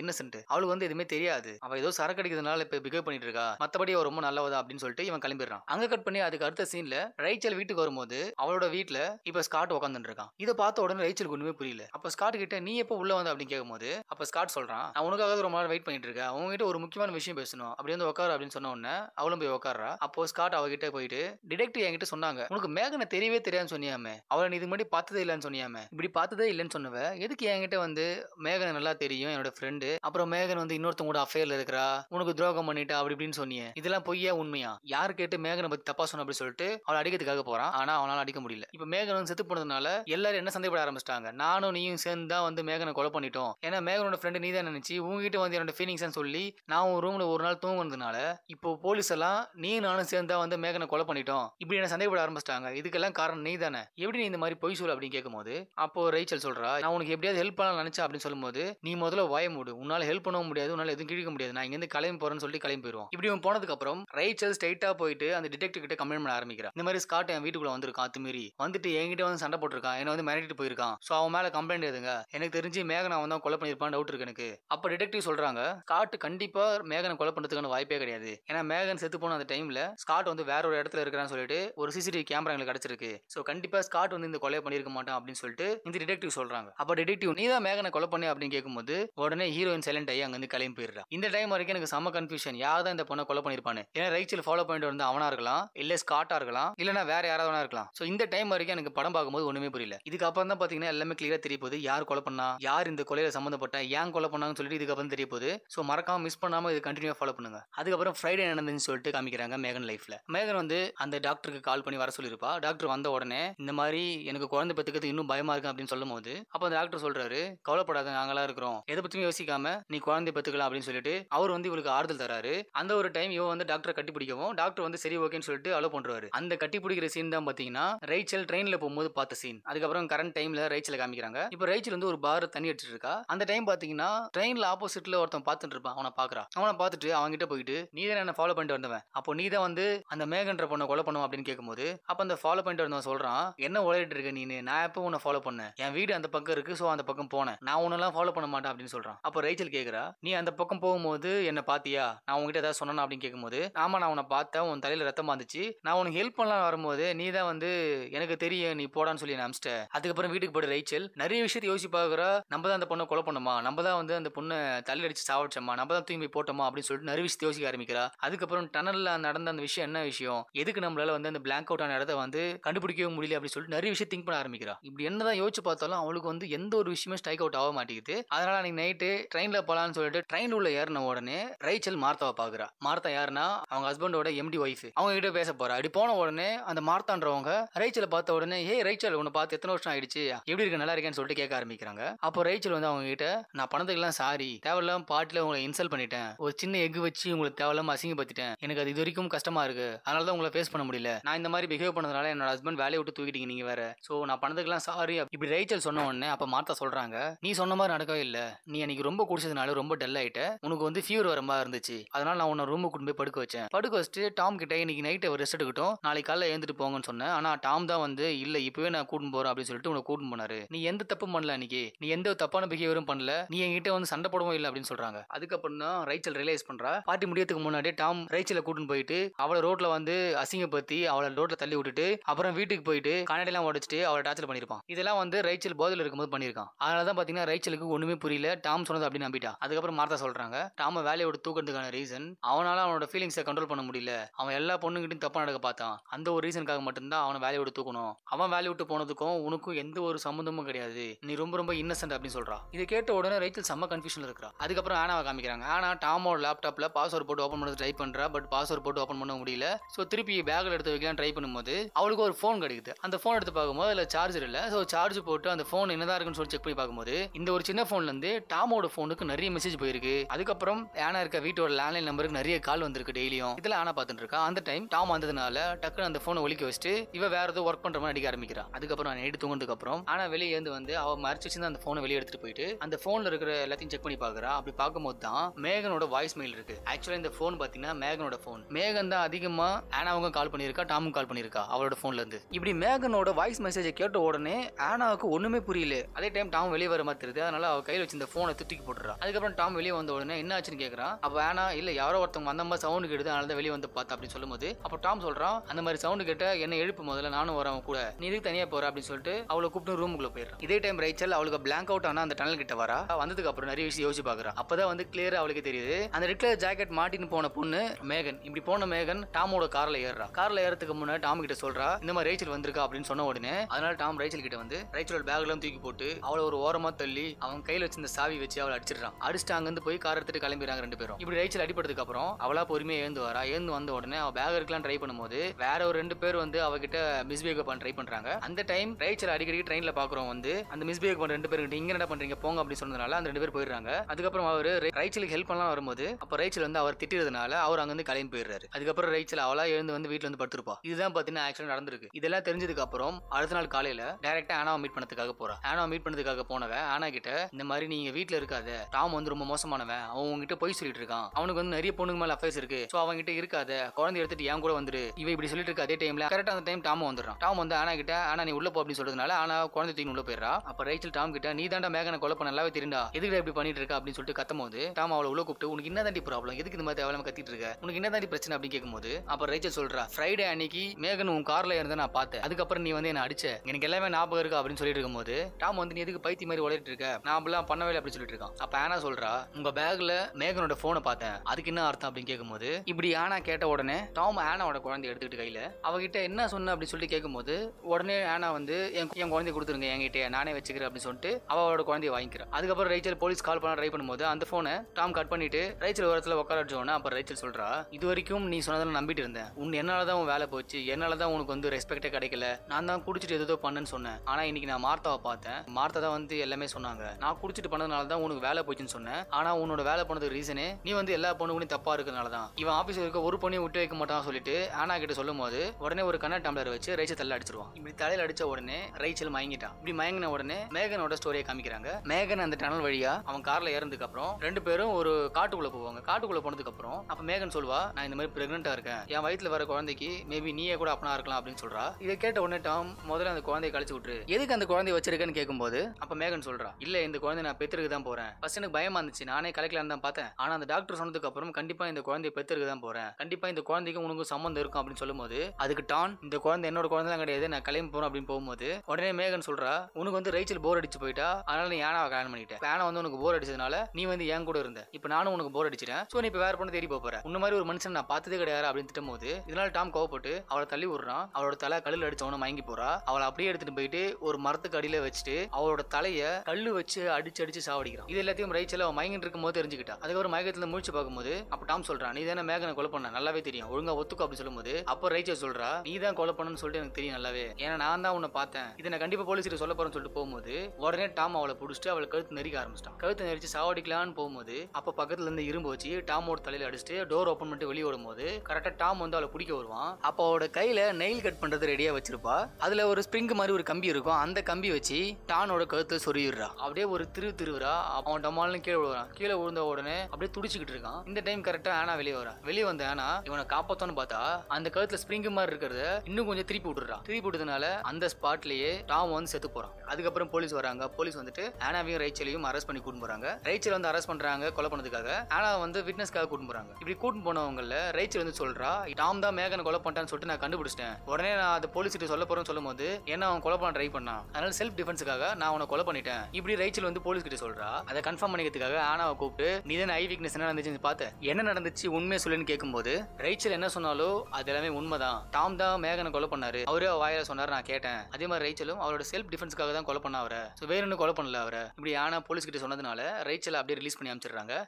இன்னசென்ட் அவளுக்கு வந்து எதுவுமே தெரியாது அவ ஏதோ சரக்கு அடிக்கிறதுனால இப்ப பிகேவ் பண்ணிட்டு இருக்கா மத்தபடி அவ ரொம்ப நல்லவதா அப்படின்னு சொல்லிட்டு இவன் கிளம்பிடுறான் அங்க கட் பண்ணி அதுக்கு அடுத்த சீன்ல ரைச்சல் வீட்டுக்கு வரும்போது அவளோட வீட்டுல இப்ப ஸ்காட் உட்காந்துட்டு இருக்கான் இதை பார்த்த உடனே ரைச்சல் ஒண்ணுமே புரியல அப்ப ஸ்காட் கிட்ட நீ எப்போ உள்ள வந்த அப்படின்னு கேட்கும்போது அப்ப ஸ்காட் சொல்றான் நான் உனக்காக ரொம்ப நேரம் வெயிட் பண்ணிட்டு இருக்கேன் அவங்ககிட்ட ஒரு முக்கியமான விஷயம் பேசணும் அப்படி வந்து உட்காரு அப்படின்னு சொன்ன உடனே அவளும் போய் உட்காரா அப்போ ஸ்காட் அவகிட்ட போயிட்டு டிடெக்டிவ் என்கிட்ட சொன்னாங்க உனக்கு மேக எனக்கு நான் தெரியவே தெரியாதுன்னு சொன்னியாமே அவளை நீ இது முன்னாடி பார்த்ததே இல்லைன்னு சொன்னியாமே இப்படி பார்த்ததே இல்லைன்னு சொன்னவ எதுக்கு என்கிட்ட வந்து மேகனை நல்லா தெரியும் என்னோட ஃப்ரெண்டு அப்புறம் மேகன் வந்து இன்னொருத்தவங்க கூட அஃபேர்ல இருக்கிறா உனக்கு துரோகம் பண்ணிட்டா அப்படி இப்படின்னு சொன்னியே இதெல்லாம் பொய்யா உண்மையா யார் கேட்டு மேகனை பத்தி தப்பா சொன்ன அப்படி சொல்லிட்டு அவளை அடிக்கிறதுக்காக போறான் ஆனா அவனால அடிக்க முடியல இப்ப மேகன் வந்து செத்து போனதுனால எல்லாரும் என்ன சந்தேகப்பட ஆரம்பிச்சிட்டாங்க நானும் நீயும் சேர்ந்து தான் வந்து மேகனை கொலை பண்ணிட்டோம் ஏன்னா மேகனோட ஃப்ரெண்டு நீ தான் நினைச்சு உங்ககிட்ட வந்து என்னோட ஃபீலிங்ஸ் சொல்லி நான் உன் ரூம்ல ஒரு நாள் தூங்குனதுனால இப்போ போலீஸ் எல்லாம் நீ நானும் சேர்ந்தா வந்து மேகனை கொலை பண்ணிட்டோம் இப்படி என்ன சந்தேகப்பட ஆரம்பிச்சிட்டாங்க இதுக்கெல்லாம் காரணம் நீ தானே எப்படி நீ இந்த மாதிரி பொய் சொல்ல அப்படின்னு கேட்கும்போது அப்போ ரைச்சல் சொல்றா நான் உனக்கு எப்படியாவது ஹெல்ப் பண்ணலாம் நினைச்சா அப்படின்னு சொல்லும்போது நீ முதல்ல வாய மூடு உன்னால ஹெல்ப் பண்ண முடியாது உன்னால எதுவும் கிழிக்க முடியாது நான் இங்கிருந்து கிளம்பி போறேன்னு சொல்லி கிளம்பி போயிருவோம் இப்படி இவன் போனதுக்கு அப்புறம் ரைச்சல் ஸ்ட்ரைட்டா போயிட்டு அந்த டிடெக்டிவ் கிட்ட கம்ப்ளைண்ட் பண்ண ஆரம்பிக்கிறான் இந்த மாதிரி ஸ்காட் என் வீட்டுக்குள்ள வந்திருக்கான் அத்துமீறி வந்துட்டு என்கிட்ட வந்து சண்டை போட்டிருக்கான் என்ன வந்து மிரட்டிட்டு போயிருக்கான் ஸோ அவன் மேல கம்ப்ளைண்ட் எதுங்க எனக்கு தெரிஞ்சு மேகனா வந்தா கொலை பண்ணிருப்பான் டவுட் இருக்கு எனக்கு அப்ப டிடெக்டிவ் சொல்றாங்க ஸ்காட் கண்டிப்பா மேகனை கொலை பண்றதுக்கான வாய்ப்பே கிடையாது ஏன்னா மேகன் செத்து போன அந்த டைம்ல ஸ்காட் வந்து வேற ஒரு இடத்துல இருக்கிறான்னு சொல்லிட்டு ஒரு சிசிடிவி கேமரா எங்களுக்கு கிடைச்சிருக்கு ஸோ கண்டிப்பாக ஸ்காட் வந்து இந்த கொலை பண்ணியிருக்க மாட்டான் அப்படின்னு சொல்லிட்டு இந்த டிடெக்டிவ் சொல்கிறாங்க அப்போ டிடெக்டிவ் நீ தான் மேகனை கொலை பண்ணி அப்படின்னு கேட்கும்போது உடனே ஹீரோயின் சைலண்ட் ஆகி அங்கேருந்து கிளம்பி போயிடுறான் இந்த டைம் வரைக்கும் எனக்கு செம கன்ஃபியூஷன் யார் தான் இந்த பொண்ணை கொலை பண்ணியிருப்பானு ஏன்னா ரைச்சல் ஃபாலோ பண்ணிட்டு வந்து அவனா இருக்கலாம் இல்லை ஸ்காட்டாக இருக்கலாம் இல்லைனா வேற யாராவது இருக்கலாம் ஸோ இந்த டைம் வரைக்கும் எனக்கு படம் பார்க்கும்போது ஒன்றுமே புரியல இதுக்கப்புறம் தான் பார்த்தீங்கன்னா எல்லாமே கிளியராக தெரிய போகுது யார் கொலை பண்ணா யார் இந்த கொலையில் சம்மந்தப்பட்ட ஏன் கொலை பண்ணாங்கன்னு சொல்லிட்டு இதுக்கப்புறம் தெரிய போகுது ஸோ மறக்காம மிஸ் பண்ணாமல் இது கண்டினியூ ஃபாலோ பண்ணுங்க அதுக்கப்புறம் ஃப்ரைடே நடந்துன்னு சொல்லிட்டு காமிக்கிறாங்க மேகன் லைஃப்ல மேகன் வந்து அந்த டாக்டருக்கு கால் பண்ணி வர சொல்லியிருப்பா டாக்டர் வந்த உடனே இந்த மாதிரி எனக்கு குழந்தை பெற்றுக்கிறது இன்னும் பயமா இருக்கு அப்படின்னு சொல்லும் போது அப்போ அந்த டாக்டர் சொல்றாரு கவலைப்படாத நாங்களா இருக்கிறோம் எதை பத்தியும் யோசிக்காம நீ குழந்தை பத்துக்கலாம் அப்படின்னு சொல்லிட்டு அவர் வந்து இவளுக்கு ஆறுதல் தராரு அந்த ஒரு டைம் இவன் வந்து டாக்டரை கட்டி பிடிக்கவும் டாக்டர் வந்து சரி ஓகேன்னு சொல்லிட்டு அலோ பண்றாரு அந்த கட்டி பிடிக்கிற சீன் தான் பாத்தீங்கன்னா ரைச்சல் ட்ரெயின்ல போகும்போது பார்த்த சீன் அதுக்கப்புறம் கரண்ட் டைம்ல ரைச்சல காமிக்கிறாங்க இப்போ ரைச்சல் வந்து ஒரு பார் தண்ணி அடிச்சிட்டு இருக்கா அந்த டைம் பாத்தீங்கன்னா ட்ரெயின்ல ஆப்போசிட்ல ஒருத்தன் பார்த்துட்டு இருப்பான் அவனை பாக்குறான் அவனை பார்த்துட்டு அவன்கிட்ட போயிட்டு நீ தான் என்ன ஃபாலோ பண்ணிட்டு வந்தவன் அப்போ நீ தான் வந்து அந்த மேகன்ற பொண்ணை கொலை பண்ணுவோம் அப்படின்னு கேட்கும்போது அப்ப அந்த ஃபாலோ பண்ணிட்டு இருந்தவன் சொல்றான் என்ன உழையிட்டு இருக்க நீ நான் எப்போ உன்னை ஃபாலோ பண்ணேன் என் வீடு அந்த பக்கம் இருக்கு ஸோ அந்த பக்கம் போனேன் நான் உன்னெல்லாம் ஃபாலோ பண்ண மாட்டேன் அப்படின்னு சொல்றான் அப்போ ரைச்சல் கேட்குறா நீ அந்த பக்கம் போகும்போது என்ன பாத்தியா நான் உங்ககிட்ட ஏதாவது சொன்னா அப்படின்னு கேட்கும்போது ஆமா நான் உன்னை பார்த்தேன் உன் தலையில ரத்தம் இருந்துச்சு நான் உனக்கு ஹெல்ப் பண்ணலாம் வரும்போது நீ தான் வந்து எனக்கு தெரியும் நீ போடான்னு சொல்லி நான் அமிச்சிட்டேன் அதுக்கப்புறம் வீட்டுக்கு போய்ட்டு ரைச்சல் நிறைய விஷயத்தை யோசிச்சு பார்க்குறா நம்ம தான் அந்த பொண்ணை கொலை பண்ணுமா நம்ம தான் வந்து அந்த பொண்ணை தள்ளி அடிச்சு சாவடிச்சோமா நம்ம தான் தூங்கி போய் போட்டோமா அப்படின்னு சொல்லிட்டு நிறைய விஷயத்தை யோசிக்க ஆரம்பிக்கிறா அதுக்கப்புறம் டனல்ல நடந்த அந்த விஷயம் என்ன விஷயம் எதுக்கு நம்மளால வந்து அந்த பிளாங்க் அவுட்டான இடத்த வந்து வந்து கண்டுபிடிக்கவே முடியல அப்படின்னு சொல்லிட்டு நிறைய விஷயம் திங்க் பண்ண ஆரம்பிக்கிறா இப்படி என்னதான் யோசிச்சு பார்த்தாலும் அவளுக்கு வந்து எந்த ஒரு விஷயமே ஸ்ட்ரைக் அவுட் ஆக மாட்டேங்குது அதனால அன்னைக்கு நைட்டு ட்ரெயின்ல போலான்னு சொல்லிட்டு ட்ரெயின் உள்ள ஏறின உடனே ரைச்சல் மார்த்தாவை பாக்குறா மார்த்தா யாருன்னா அவங்க ஹஸ்பண்டோட எம்டி ஒய்ஃப் அவங்க கிட்ட பேச போறா அப்படி போன உடனே அந்த மார்த்தான்றவங்க ரைச்சலை பார்த்த உடனே ஏ ரைச்சல் உன்னை பார்த்து எத்தனை வருஷம் ஆயிடுச்சு எப்படி இருக்க நல்லா இருக்கேன்னு சொல்லிட்டு கேட்க ஆரம்பிக்கிறாங்க அப்போ ரைச்சல் வந்து அவங்க கிட்ட நான் பணத்துக்கெல்லாம் சாரி தேவையில்லாம பாட்டில் உங்களை இன்சல்ட் பண்ணிட்டேன் ஒரு சின்ன எக் வச்சு உங்களுக்கு தேவையில்லாம அசிங்கப்படுத்திட்டேன் எனக்கு அது இது வரைக்கும் கஷ்டமா இருக்கு அதனால தான் உங்களை ஃபேஸ் பண்ண முடியல நான் இந்த மாதிரி பிஹேவ் பண்ணதுனால அதனால என்னோட ஹஸ்பண்ட் வேலையை விட்டு தூக்கிட்டீங்க நீங்க வேற ஸோ நான் பண்ணதுக்கெல்லாம் சாரி இப்படி ரைச்சல் சொன்ன உடனே அப்போ மாத்தா சொல்றாங்க நீ சொன்ன மாதிரி நடக்கவே இல்லை நீ எனக்கு ரொம்ப குடிச்சதுனால ரொம்ப டல் ஆயிட்ட உனக்கு வந்து ஃபீவர் வர மாதிரி இருந்துச்சு அதனால நான் உன்னை ரூமுக்கு கொண்டு போய் படுக்க வச்சேன் படுக்க வச்சுட்டு டாம் கிட்ட இன்னைக்கு நைட் ஒரு ரெஸ்ட் எடுக்கட்டும் நாளைக்கு காலையில் எழுந்துட்டு போங்கன்னு சொன்னேன் ஆனா டாம் தான் வந்து இல்ல இப்பவே நான் கூட்டு போறேன் அப்படின்னு சொல்லிட்டு உனக்கு கூட்டு போனாரு நீ எந்த தப்பு பண்ணல அன்னைக்கு நீ எந்த தப்பான பிஹேவியரும் பண்ணல நீ என்கிட்ட வந்து சண்டை போடவும் இல்லை அப்படின்னு சொல்றாங்க அதுக்கப்புறம் தான் ரைச்சல் ரியலைஸ் பண்றா பாட்டி முடியத்துக்கு முன்னாடி டாம் ரைச்சலை கூட்டின்னு போயிட்டு அவளை ரோட்ல வந்து அசிங்கப்படுத்தி அவளை ரோட்ல தள்ளி விட்டுட்டு அப்புறம் வீட்டுக்கு போயிட்டு எல்லாம் உடச்சிட்டு அவரை டார்ச்சர் பண்ணியிருப்பான் இதெல்லாம் வந்து ரைச்சல் போதில் இருக்கும்போது பண்ணியிருக்கான் அதனால தான் பார்த்தீங்கன்னா ரைச்சலுக்கு ஒன்றுமே புரியல டாம் சொன்னது அப்படின்னு நம்பிட்டா அதுக்கப்புறம் மார்த்தா சொல்கிறாங்க டாம விட்டு தூக்கிறதுக்கான ரீசன் அவனால அவனோட ஃபீலிங்ஸை கண்ட்ரோல் பண்ண முடியல அவன் எல்லா பொண்ணுகிட்டையும் தப்பாக நடக்க பார்த்தான் அந்த ஒரு ரீசனுக்காக மட்டும்தான் அவனை வேலையை விட்டு தூக்கணும் அவன் வேலையை விட்டு போனதுக்கும் உனக்கும் எந்த ஒரு சம்மந்தமும் கிடையாது நீ ரொம்ப ரொம்ப இன்னசென்ட் அப்படின்னு சொல்கிறா இது கேட்ட உடனே ரைச்சல் செம்ம கன்ஃபியூஷன் இருக்கிறா அதுக்கப்புறம் ஆனாவை காமிக்கிறாங்க ஆனா டாமோட லேப்டாப்ல பாஸ்வேர்ட் போட்டு ஓப்பன் பண்ணுறது ட்ரை பண்றா பட் பாஸ்வேர்ட் போட்டு ஓப்பன் பண்ண முடியல ஸோ திருப்பி பேக்கில் எடுத்து வைக்கலாம் ட்ரை பண்ணும்போது அவளுக்கு ஒரு ஃபோன் கிடைக்குது அந்த ஃபோன் எடுத்து பார்க்கும்போது அதில் சார்ஜர் இல்லை ஸோ சார்ஜ் போட்டு அந்த ஃபோன் என்னதான் இருக்குன்னு சொல்லி செக் பண்ணி பார்க்கும்போது இந்த ஒரு சின்ன ஃபோன்லேருந்து டாமோட ஃபோனுக்கு நிறைய மெசேஜ் போயிருக்கு அதுக்கப்புறம் ஆனா இருக்க வீட்டோட லேண்ட்லைன் நம்பருக்கு நிறைய கால் வந்திருக்கு டெய்லியும் இதில் ஆனா பார்த்துட்டு இருக்கா அந்த டைம் டாம் வந்ததுனால டக்குன்னு அந்த ஃபோனை ஒழிக்க வச்சுட்டு இவ வேற ஏதோ ஒர்க் பண்ற மாதிரி அடிக்க ஆரம்பிக்கிறான் அதுக்கப்புறம் நான் எடுத்து தூங்கினதுக்கு அப்புறம் ஆனா வெளியே இருந்து வந்து அவ மறைச்சு வச்சிருந்த அந்த ஃபோனை வெளியே எடுத்துட்டு போயிட்டு அந்த ஃபோன்ல இருக்கிற எல்லாத்தையும் செக் பண்ணி பாக்குறா அப்படி பார்க்கும்போது தான் மேகனோட வாய்ஸ் மெயில் இருக்கு ஆக்சுவலா இந்த ஃபோன் பாத்தீங்கன்னா மேகனோட ஃபோன் மேகன் தான் அதிகமா ஆனா அவங்க கால் பண்ணியிருக்கா டாமும் கால் பண்ணியிருக்கா அவளோட போன்ல ஃபோன்லேருந்து இப்படி மேகனோட வாய்ஸ் மெசேஜை கேட்ட உடனே ஆனாவுக்கு ஒன்றுமே புரியல அதே டைம் டாம் வெளியே வர மாதிரி தெரியுது அதனால அவள் கையில் வச்சு இந்த ஃபோனை தூக்கி போட்டுறா அதுக்கப்புறம் டாம் வெளியே வந்த உடனே என்ன ஆச்சுன்னு கேட்குறான் அப்போ ஆனா இல்லை யாரோ ஒருத்தவங்க வந்த மாதிரி சவுண்டு கேட்டு அதனால வெளியே வந்து பார்த்தா அப்படின்னு சொல்லும்போது அப்போ டாம் சொல்கிறான் அந்த மாதிரி சவுண்டு கேட்ட என்ன எழுப்பு முதல்ல நானும் வரவன் கூட நீ இதுக்கு தனியாக போகிற அப்படின்னு சொல்லிட்டு அவளை கூப்பிட்டு ரூமுக்குள்ள போயிடுறான் இதே டைம் ரைச்சல் அவளுக்கு பிளாங்க் அவுட் ஆனால் அந்த டனல் கிட்ட வரா வந்ததுக்கு அப்புறம் நிறைய விஷயம் யோசிச்சு பார்க்குறான் அப்பதான் வந்து கிளியரா அவளுக்கு தெரியுது அந்த ரெட் கலர் ஜாக்கெட் மாட்டின்னு போன பொண்ணு மேகன் இப்படி போன மேகன் டாமோட காரில் ஏறுறா காரில் ஏறதுக்கு முன்னாடி டாம் கிட்ட சொல்றான் சொல்றா இந்த மாதிரி ரேச்சல் வந்திருக்கா அப்படின்னு சொன்ன உடனே அதனால டாம் ரைச்சல் கிட்ட வந்து ரேச்சலோட பேக் எல்லாம் தூக்கி போட்டு அவளை ஒரு ஓரமா தள்ளி அவன் கையில வச்சிருந்த சாவி வச்சு அவளை அடிச்சிடறான் அடிச்சுட்டு அங்கிருந்து போய் கார் எடுத்துட்டு கிளம்பிடுறாங்க ரெண்டு பேரும் இப்படி ரேச்சல் அடிபட்டதுக்கு அப்புறம் அவளா பொறுமையா எழுந்து வரா எழுந்து வந்த உடனே அவ பேக் இருக்கலாம் ட்ரை பண்ணும்போது வேற ஒரு ரெண்டு பேர் வந்து அவகிட்ட மிஸ்பிஹேவ் பண்ண ட்ரை பண்றாங்க அந்த டைம் ரேச்சல் அடிக்கடி ட்ரெயின்ல பாக்குறோம் வந்து அந்த மிஸ்பிஹேவ் பண்ற ரெண்டு பேருக்கு இங்க என்ன பண்றீங்க போங்க அப்படின்னு சொன்னதுனால அந்த ரெண்டு பேர் போயிடுறாங்க அதுக்கப்புறம் அவர் ரைச்சலுக்கு ஹெல்ப் பண்ணலாம் வரும்போது அப்போ ரைச்சல் வந்து அவர் திட்டுறதுனால அவர் அங்கிருந்து கிளம்பி போயிடுறாரு அதுக்கப்புறம் ரைச்சல் அவளா எழுந்து வந்து வீட்டுல வந்து படுத்துருப்பா இதுதான் பாத்தீங்கன்னா ஆக்சிடென்ட் நடந்திருக்கு இதெல்லாம் தெரிஞ்சதுக்கு அப்புறம் அடுத்த நாள் காலையில டைரக்டா ஆனாவை மீட் பண்ணதுக்காக போறா ஆனாவை மீட் பண்ணதுக்காக போனவ ஆனா கிட்ட இந்த மாதிரி நீங்க வீட்டுல இருக்காத டாம் வந்து ரொம்ப மோசமானவன் அவன் உங்ககிட்ட போய் சொல்லிட்டு இருக்கான் அவனுக்கு வந்து நிறைய பொண்ணுங்க மேல அஃபேஸ் இருக்கு சோ அவங்க கிட்ட இருக்காத குழந்தை எடுத்துட்டு என் கூட வந்துரு இவ இப்படி சொல்லிட்டு இருக்க அதே டைம்ல கரெக்டா அந்த டைம் டாம் வந்துடுறான் டாம் வந்து ஆனா கிட்ட ஆனா நீ உள்ள போ அப்படின்னு சொல்றதுனால ஆனா குழந்தை தூக்கி உள்ள போயிடுறா அப்ப ரைச்சல் டாம் கிட்ட நீ தாண்டா மேகனை கொலை பண்ண நல்லாவே தெரியுண்டா எதுக்கு இப்படி பண்ணிட்டு இருக்கா அப்படின்னு சொல்லிட்டு கத்தும் போது டாம் அவளை உள்ள கூப்பிட்டு உனக்கு என்ன தாண்டி ப்ராப்ளம் எதுக்கு இந்த மாதிரி தேவையில்லாம கத்திட்டு இருக்க உனக்கு என்ன தாண்டி பிரச்சனை அப்படின்னு கேட்கும்போது அப்ப ரைச்சல் சொல்றா ஃப்ரைடே அன்னைக்கு மேகன் உன் கார் கார்ல இருந்து நான் பார்த்தேன் அதுக்கப்புறம் நீ வந்து என்ன அடிச்ச எனக்கு எல்லாமே ஞாபகம் இருக்கு அப்படின்னு சொல்லிட்டு இருக்கும்போது டாம் வந்து நீ எதுக்கு பைத்தி மாதிரி ஓடிட்டு இருக்க நான் அப்படிலாம் பண்ணவே இல்லை அப்படின்னு சொல்லிட்டு இருக்கான் அப்ப ஆனா சொல்றா உங்க பேக்ல மேகனோட போனை பார்த்தேன் அதுக்கு என்ன அர்த்தம் அப்படின்னு கேட்கும்போது இப்படி ஆனா கேட்ட உடனே டாம் ஆனாவோட குழந்தை எடுத்துக்கிட்டு கையில அவகிட்ட என்ன சொன்ன அப்படின்னு சொல்லிட்டு கேட்கும்போது உடனே ஆனா வந்து என் என் குழந்தை கொடுத்துருங்க என்கிட்ட நானே வச்சுக்கிறேன் அப்படின்னு சொல்லிட்டு அவளோட குழந்தைய வாங்கிக்கிறான் அதுக்கப்புறம் ரைச்சல் போலீஸ் கால் பண்ண ட்ரை பண்ணும்போது அந்த போனை டாம் கட் பண்ணிட்டு ரைச்சல் ஒரு இடத்துல உட்கார வச்சோன்னா அப்ப ரைச்சல் சொல்றா இது வரைக்கும் நீ சொன்னதெல்லாம் நம்பிட்டு இருந்தேன் உன் என்னாலதான் தான் உன் வேலை போச்சு என்னாலதான் தான் உன் அவனுக்கு வந்து ரெஸ்பெக்டே கிடைக்கல நான் தான் குடிச்சிட்டு ஏதோ பண்ணுன்னு சொன்னேன் ஆனா இன்னைக்கு நான் மார்த்தாவை பார்த்தேன் மார்த்தா தான் வந்து எல்லாமே சொன்னாங்க நான் குடிச்சிட்டு பண்ணதுனால தான் உனக்கு வேலை போச்சுன்னு சொன்னேன் ஆனா உன்னோட வேலை பண்ணது ரீசனே நீ வந்து எல்லா பொண்ணுக்கும் தப்பா இருக்கிறதுனால தான் இவன் ஆபீஸ் இருக்க ஒரு பொண்ணையும் விட்டு வைக்க மாட்டான் சொல்லிட்டு ஆனா கிட்ட சொல்லும் போது உடனே ஒரு கண்ணா டம்ளர் வச்சு ரைச்சல் தள்ள அடிச்சிருவான் இப்படி தலையில அடிச்ச உடனே ரைச்சல் மயங்கிட்டான் இப்படி மயங்கின உடனே மேகனோட ஸ்டோரியை காமிக்கிறாங்க மேகன் அந்த டனல் வழியா அவன் கார்ல ஏறதுக்கு அப்புறம் ரெண்டு பேரும் ஒரு காட்டுக்குள்ள போவாங்க காட்டுக்குள்ள போனதுக்கு அப்புறம் அப்ப மேகன் சொல்வா நான் இந்த மாதிரி பிரெக்னெண்டா இருக்கேன் என் வயிற்றுல வர குழந்தைக்கு மேபி நீயே கூட அப்பனா இருக்கலாம் வச்சிருக்கலாம் அப்படின்னு சொல்றா இதை கேட்ட உடனே டாம் முதல்ல அந்த குழந்தையை கழிச்சு விட்டுரு எதுக்கு அந்த குழந்தைய வச்சிருக்கேன்னு கேட்கும்போது அப்ப மேகன் சொல்றா இல்ல இந்த குழந்தை நான் பெத்திருக்கு தான் போறேன் ஃபர்ஸ்ட் எனக்கு பயமா இருந்துச்சு நானே கலைக்கலாம் தான் பார்த்தேன் ஆனா அந்த டாக்டர் சொன்னதுக்கு அப்புறம் கண்டிப்பா இந்த குழந்தைய பெத்திருக்கு தான் போறேன் கண்டிப்பா இந்த குழந்தைக்கு உனக்கு சம்மந்தம் இருக்கும் அப்படின்னு சொல்லும்போது அதுக்கு டான் இந்த குழந்தை என்னோட குழந்தை கிடையாது நான் கிளம்பி போறேன் அப்படின்னு போகும்போது உடனே மேகன் சொல்றா உனக்கு வந்து ரைச்சல் போர் அடிச்சு போயிட்டா அதனால நீ ஏனாவை கல்யாணம் பண்ணிட்டேன் ஏனா வந்து உனக்கு போர் அடிச்சதுனால நீ வந்து என் கூட இருந்த இப்ப நானும் உனக்கு போர் அடிச்சிட்டேன் சோ நீ இப்ப வேற பொண்ணு தேடி போறேன் உன்ன மாதிரி ஒரு மனுஷன் நான் பார்த்ததே கிடையாது அப்படின்னு திட்டும் போது இதனால டாம் கோவப்பட்டு அவளை தள்ளி விடுறான் அவளோட தலை கல்லில் அடிச்சவன மயங்கி போறா அவளை அப்படியே எடுத்துட்டு போயிட்டு ஒரு மரத்துக்கு அடியில வச்சுட்டு அவளோட தலைய கல்லு வச்சு அடிச்சு அடிச்சு சாவடிக்கிறான் இது எல்லாத்தையும் ரைச்சல் அவன் மயங்கிட்டு இருக்கும் போது தெரிஞ்சுக்கிட்டா அதுக்கப்புறம் மயக்கத்துல முடிச்சு பார்க்கும்போது அப்ப டாம் சொல்றான் நீ தானே மேகனை கொலை பண்ண நல்லாவே தெரியும் ஒழுங்கா ஒத்துக்கும் அப்படின்னு சொல்லும்போது அப்போ ரைச்சல் சொல்றா நீ தான் கொலை பண்ணணும்னு சொல்லிட்டு எனக்கு தெரியும் நல்லாவே ஏன்னா நான் தான் உன்னை பார்த்தேன் இதை நான் கண்டிப்பா போலீஸ்கிட்ட சொல்ல போறேன்னு சொல்லிட்டு போகும்போது உடனே டாம் அவளை பிடிச்சிட்டு அவளை கழுத்து நெரிக்க ஆரம்பிச்சிட்டான் கழுத்து நெரிச்சு சாவடிக்கலான்னு போகும்போது அப்ப பக்கத்துல இருந்து இரும்பு வச்சு டாமோட தலையில அடிச்சுட்டு டோர் ஓப்பன் பண்ணிட்டு வெளியே போது கரெக்டா டாம் வந்து அவளை பிடிக்க வருவான் அப்போ அவளோட கையில நெய் நெயில் கட் பண்றது ரெடியா வச்சிருப்பா அதுல ஒரு ஸ்பிரிங் மாதிரி ஒரு கம்பி இருக்கும் அந்த கம்பி வச்சு டானோட கழுத்தை சொருகிடுறா அப்படியே ஒரு திரு திருவுறா அவன் டமால்னு கீழே விழுவான் கீழே விழுந்த உடனே அப்படியே துடிச்சுக்கிட்டு இருக்கான் இந்த டைம் கரெக்டா ஆனா வெளியே வரா வெளியே வந்த ஆனா இவனை காப்பாத்தோன்னு பார்த்தா அந்த கழுத்துல ஸ்பிரிங் மாதிரி இருக்கிறத இன்னும் கொஞ்சம் திருப்பி விட்டுறான் திருப்பி விட்டதுனால அந்த ஸ்பாட்லயே டாம் வந்து செத்து போறான் அதுக்கப்புறம் போலீஸ் வராங்க போலீஸ் வந்துட்டு ஆனாவையும் ரைச்சலையும் அரெஸ்ட் பண்ணி கூட்டு போறாங்க ரைச்சல் வந்து அரெஸ்ட் பண்றாங்க கொலை பண்ணதுக்காக ஆனா வந்து விட்னஸ்க்காக கூட்டு போறாங்க இப்படி கூட்டு போனவங்கல ரைச்சல் வந்து சொல்றா டாம் தான் மேகனை கொலை பண்ணிட்டான்னு சொல்லிட்டு நான் கண்டுபிடிச்சிட்டேன் உடனே நான் அது போலீஸ்கிட்ட சொல்ல போறேன்னு சொல்லும்போது என்ன அவன் கொலை பண்ண ட்ரை பண்ணான் அதனால செல்ஃப் டிஃபென்ஸுக்காக நான் அவனை கொலை பண்ணிட்டேன் இப்படி ரைச்சல் வந்து போலீஸ் கிட்ட சொல்றா அதை கன்ஃபார்ம் பண்ணிக்கிறதுக்காக ஆனாவை கூப்பிட்டு நீ தான் ஐ வீக்னஸ் என்ன நடந்துச்சு பார்த்தேன் என்ன நடந்துச்சு உண்மை சொல்லுன்னு கேட்கும்போது ரைச்சல் என்ன சொன்னாலும் அது எல்லாமே உண்மைதான் டாம் தான் மேகனை கொலை பண்ணாரு அவரே வாயில சொன்னாரு நான் கேட்டேன் அதே மாதிரி ரைச்சலும் அவரோட செல்ஃப் டிஃபென்ஸுக்காக தான் கொலை பண்ண அவரை வேற ஒன்றும் கொலை பண்ணல அவரை இப்படி ஆனா போலீஸ் கிட்ட சொன்னதுனால ரைச்சல் அப்படியே ரிலீஸ் பண்ணி அமைச்சிடுறாங்க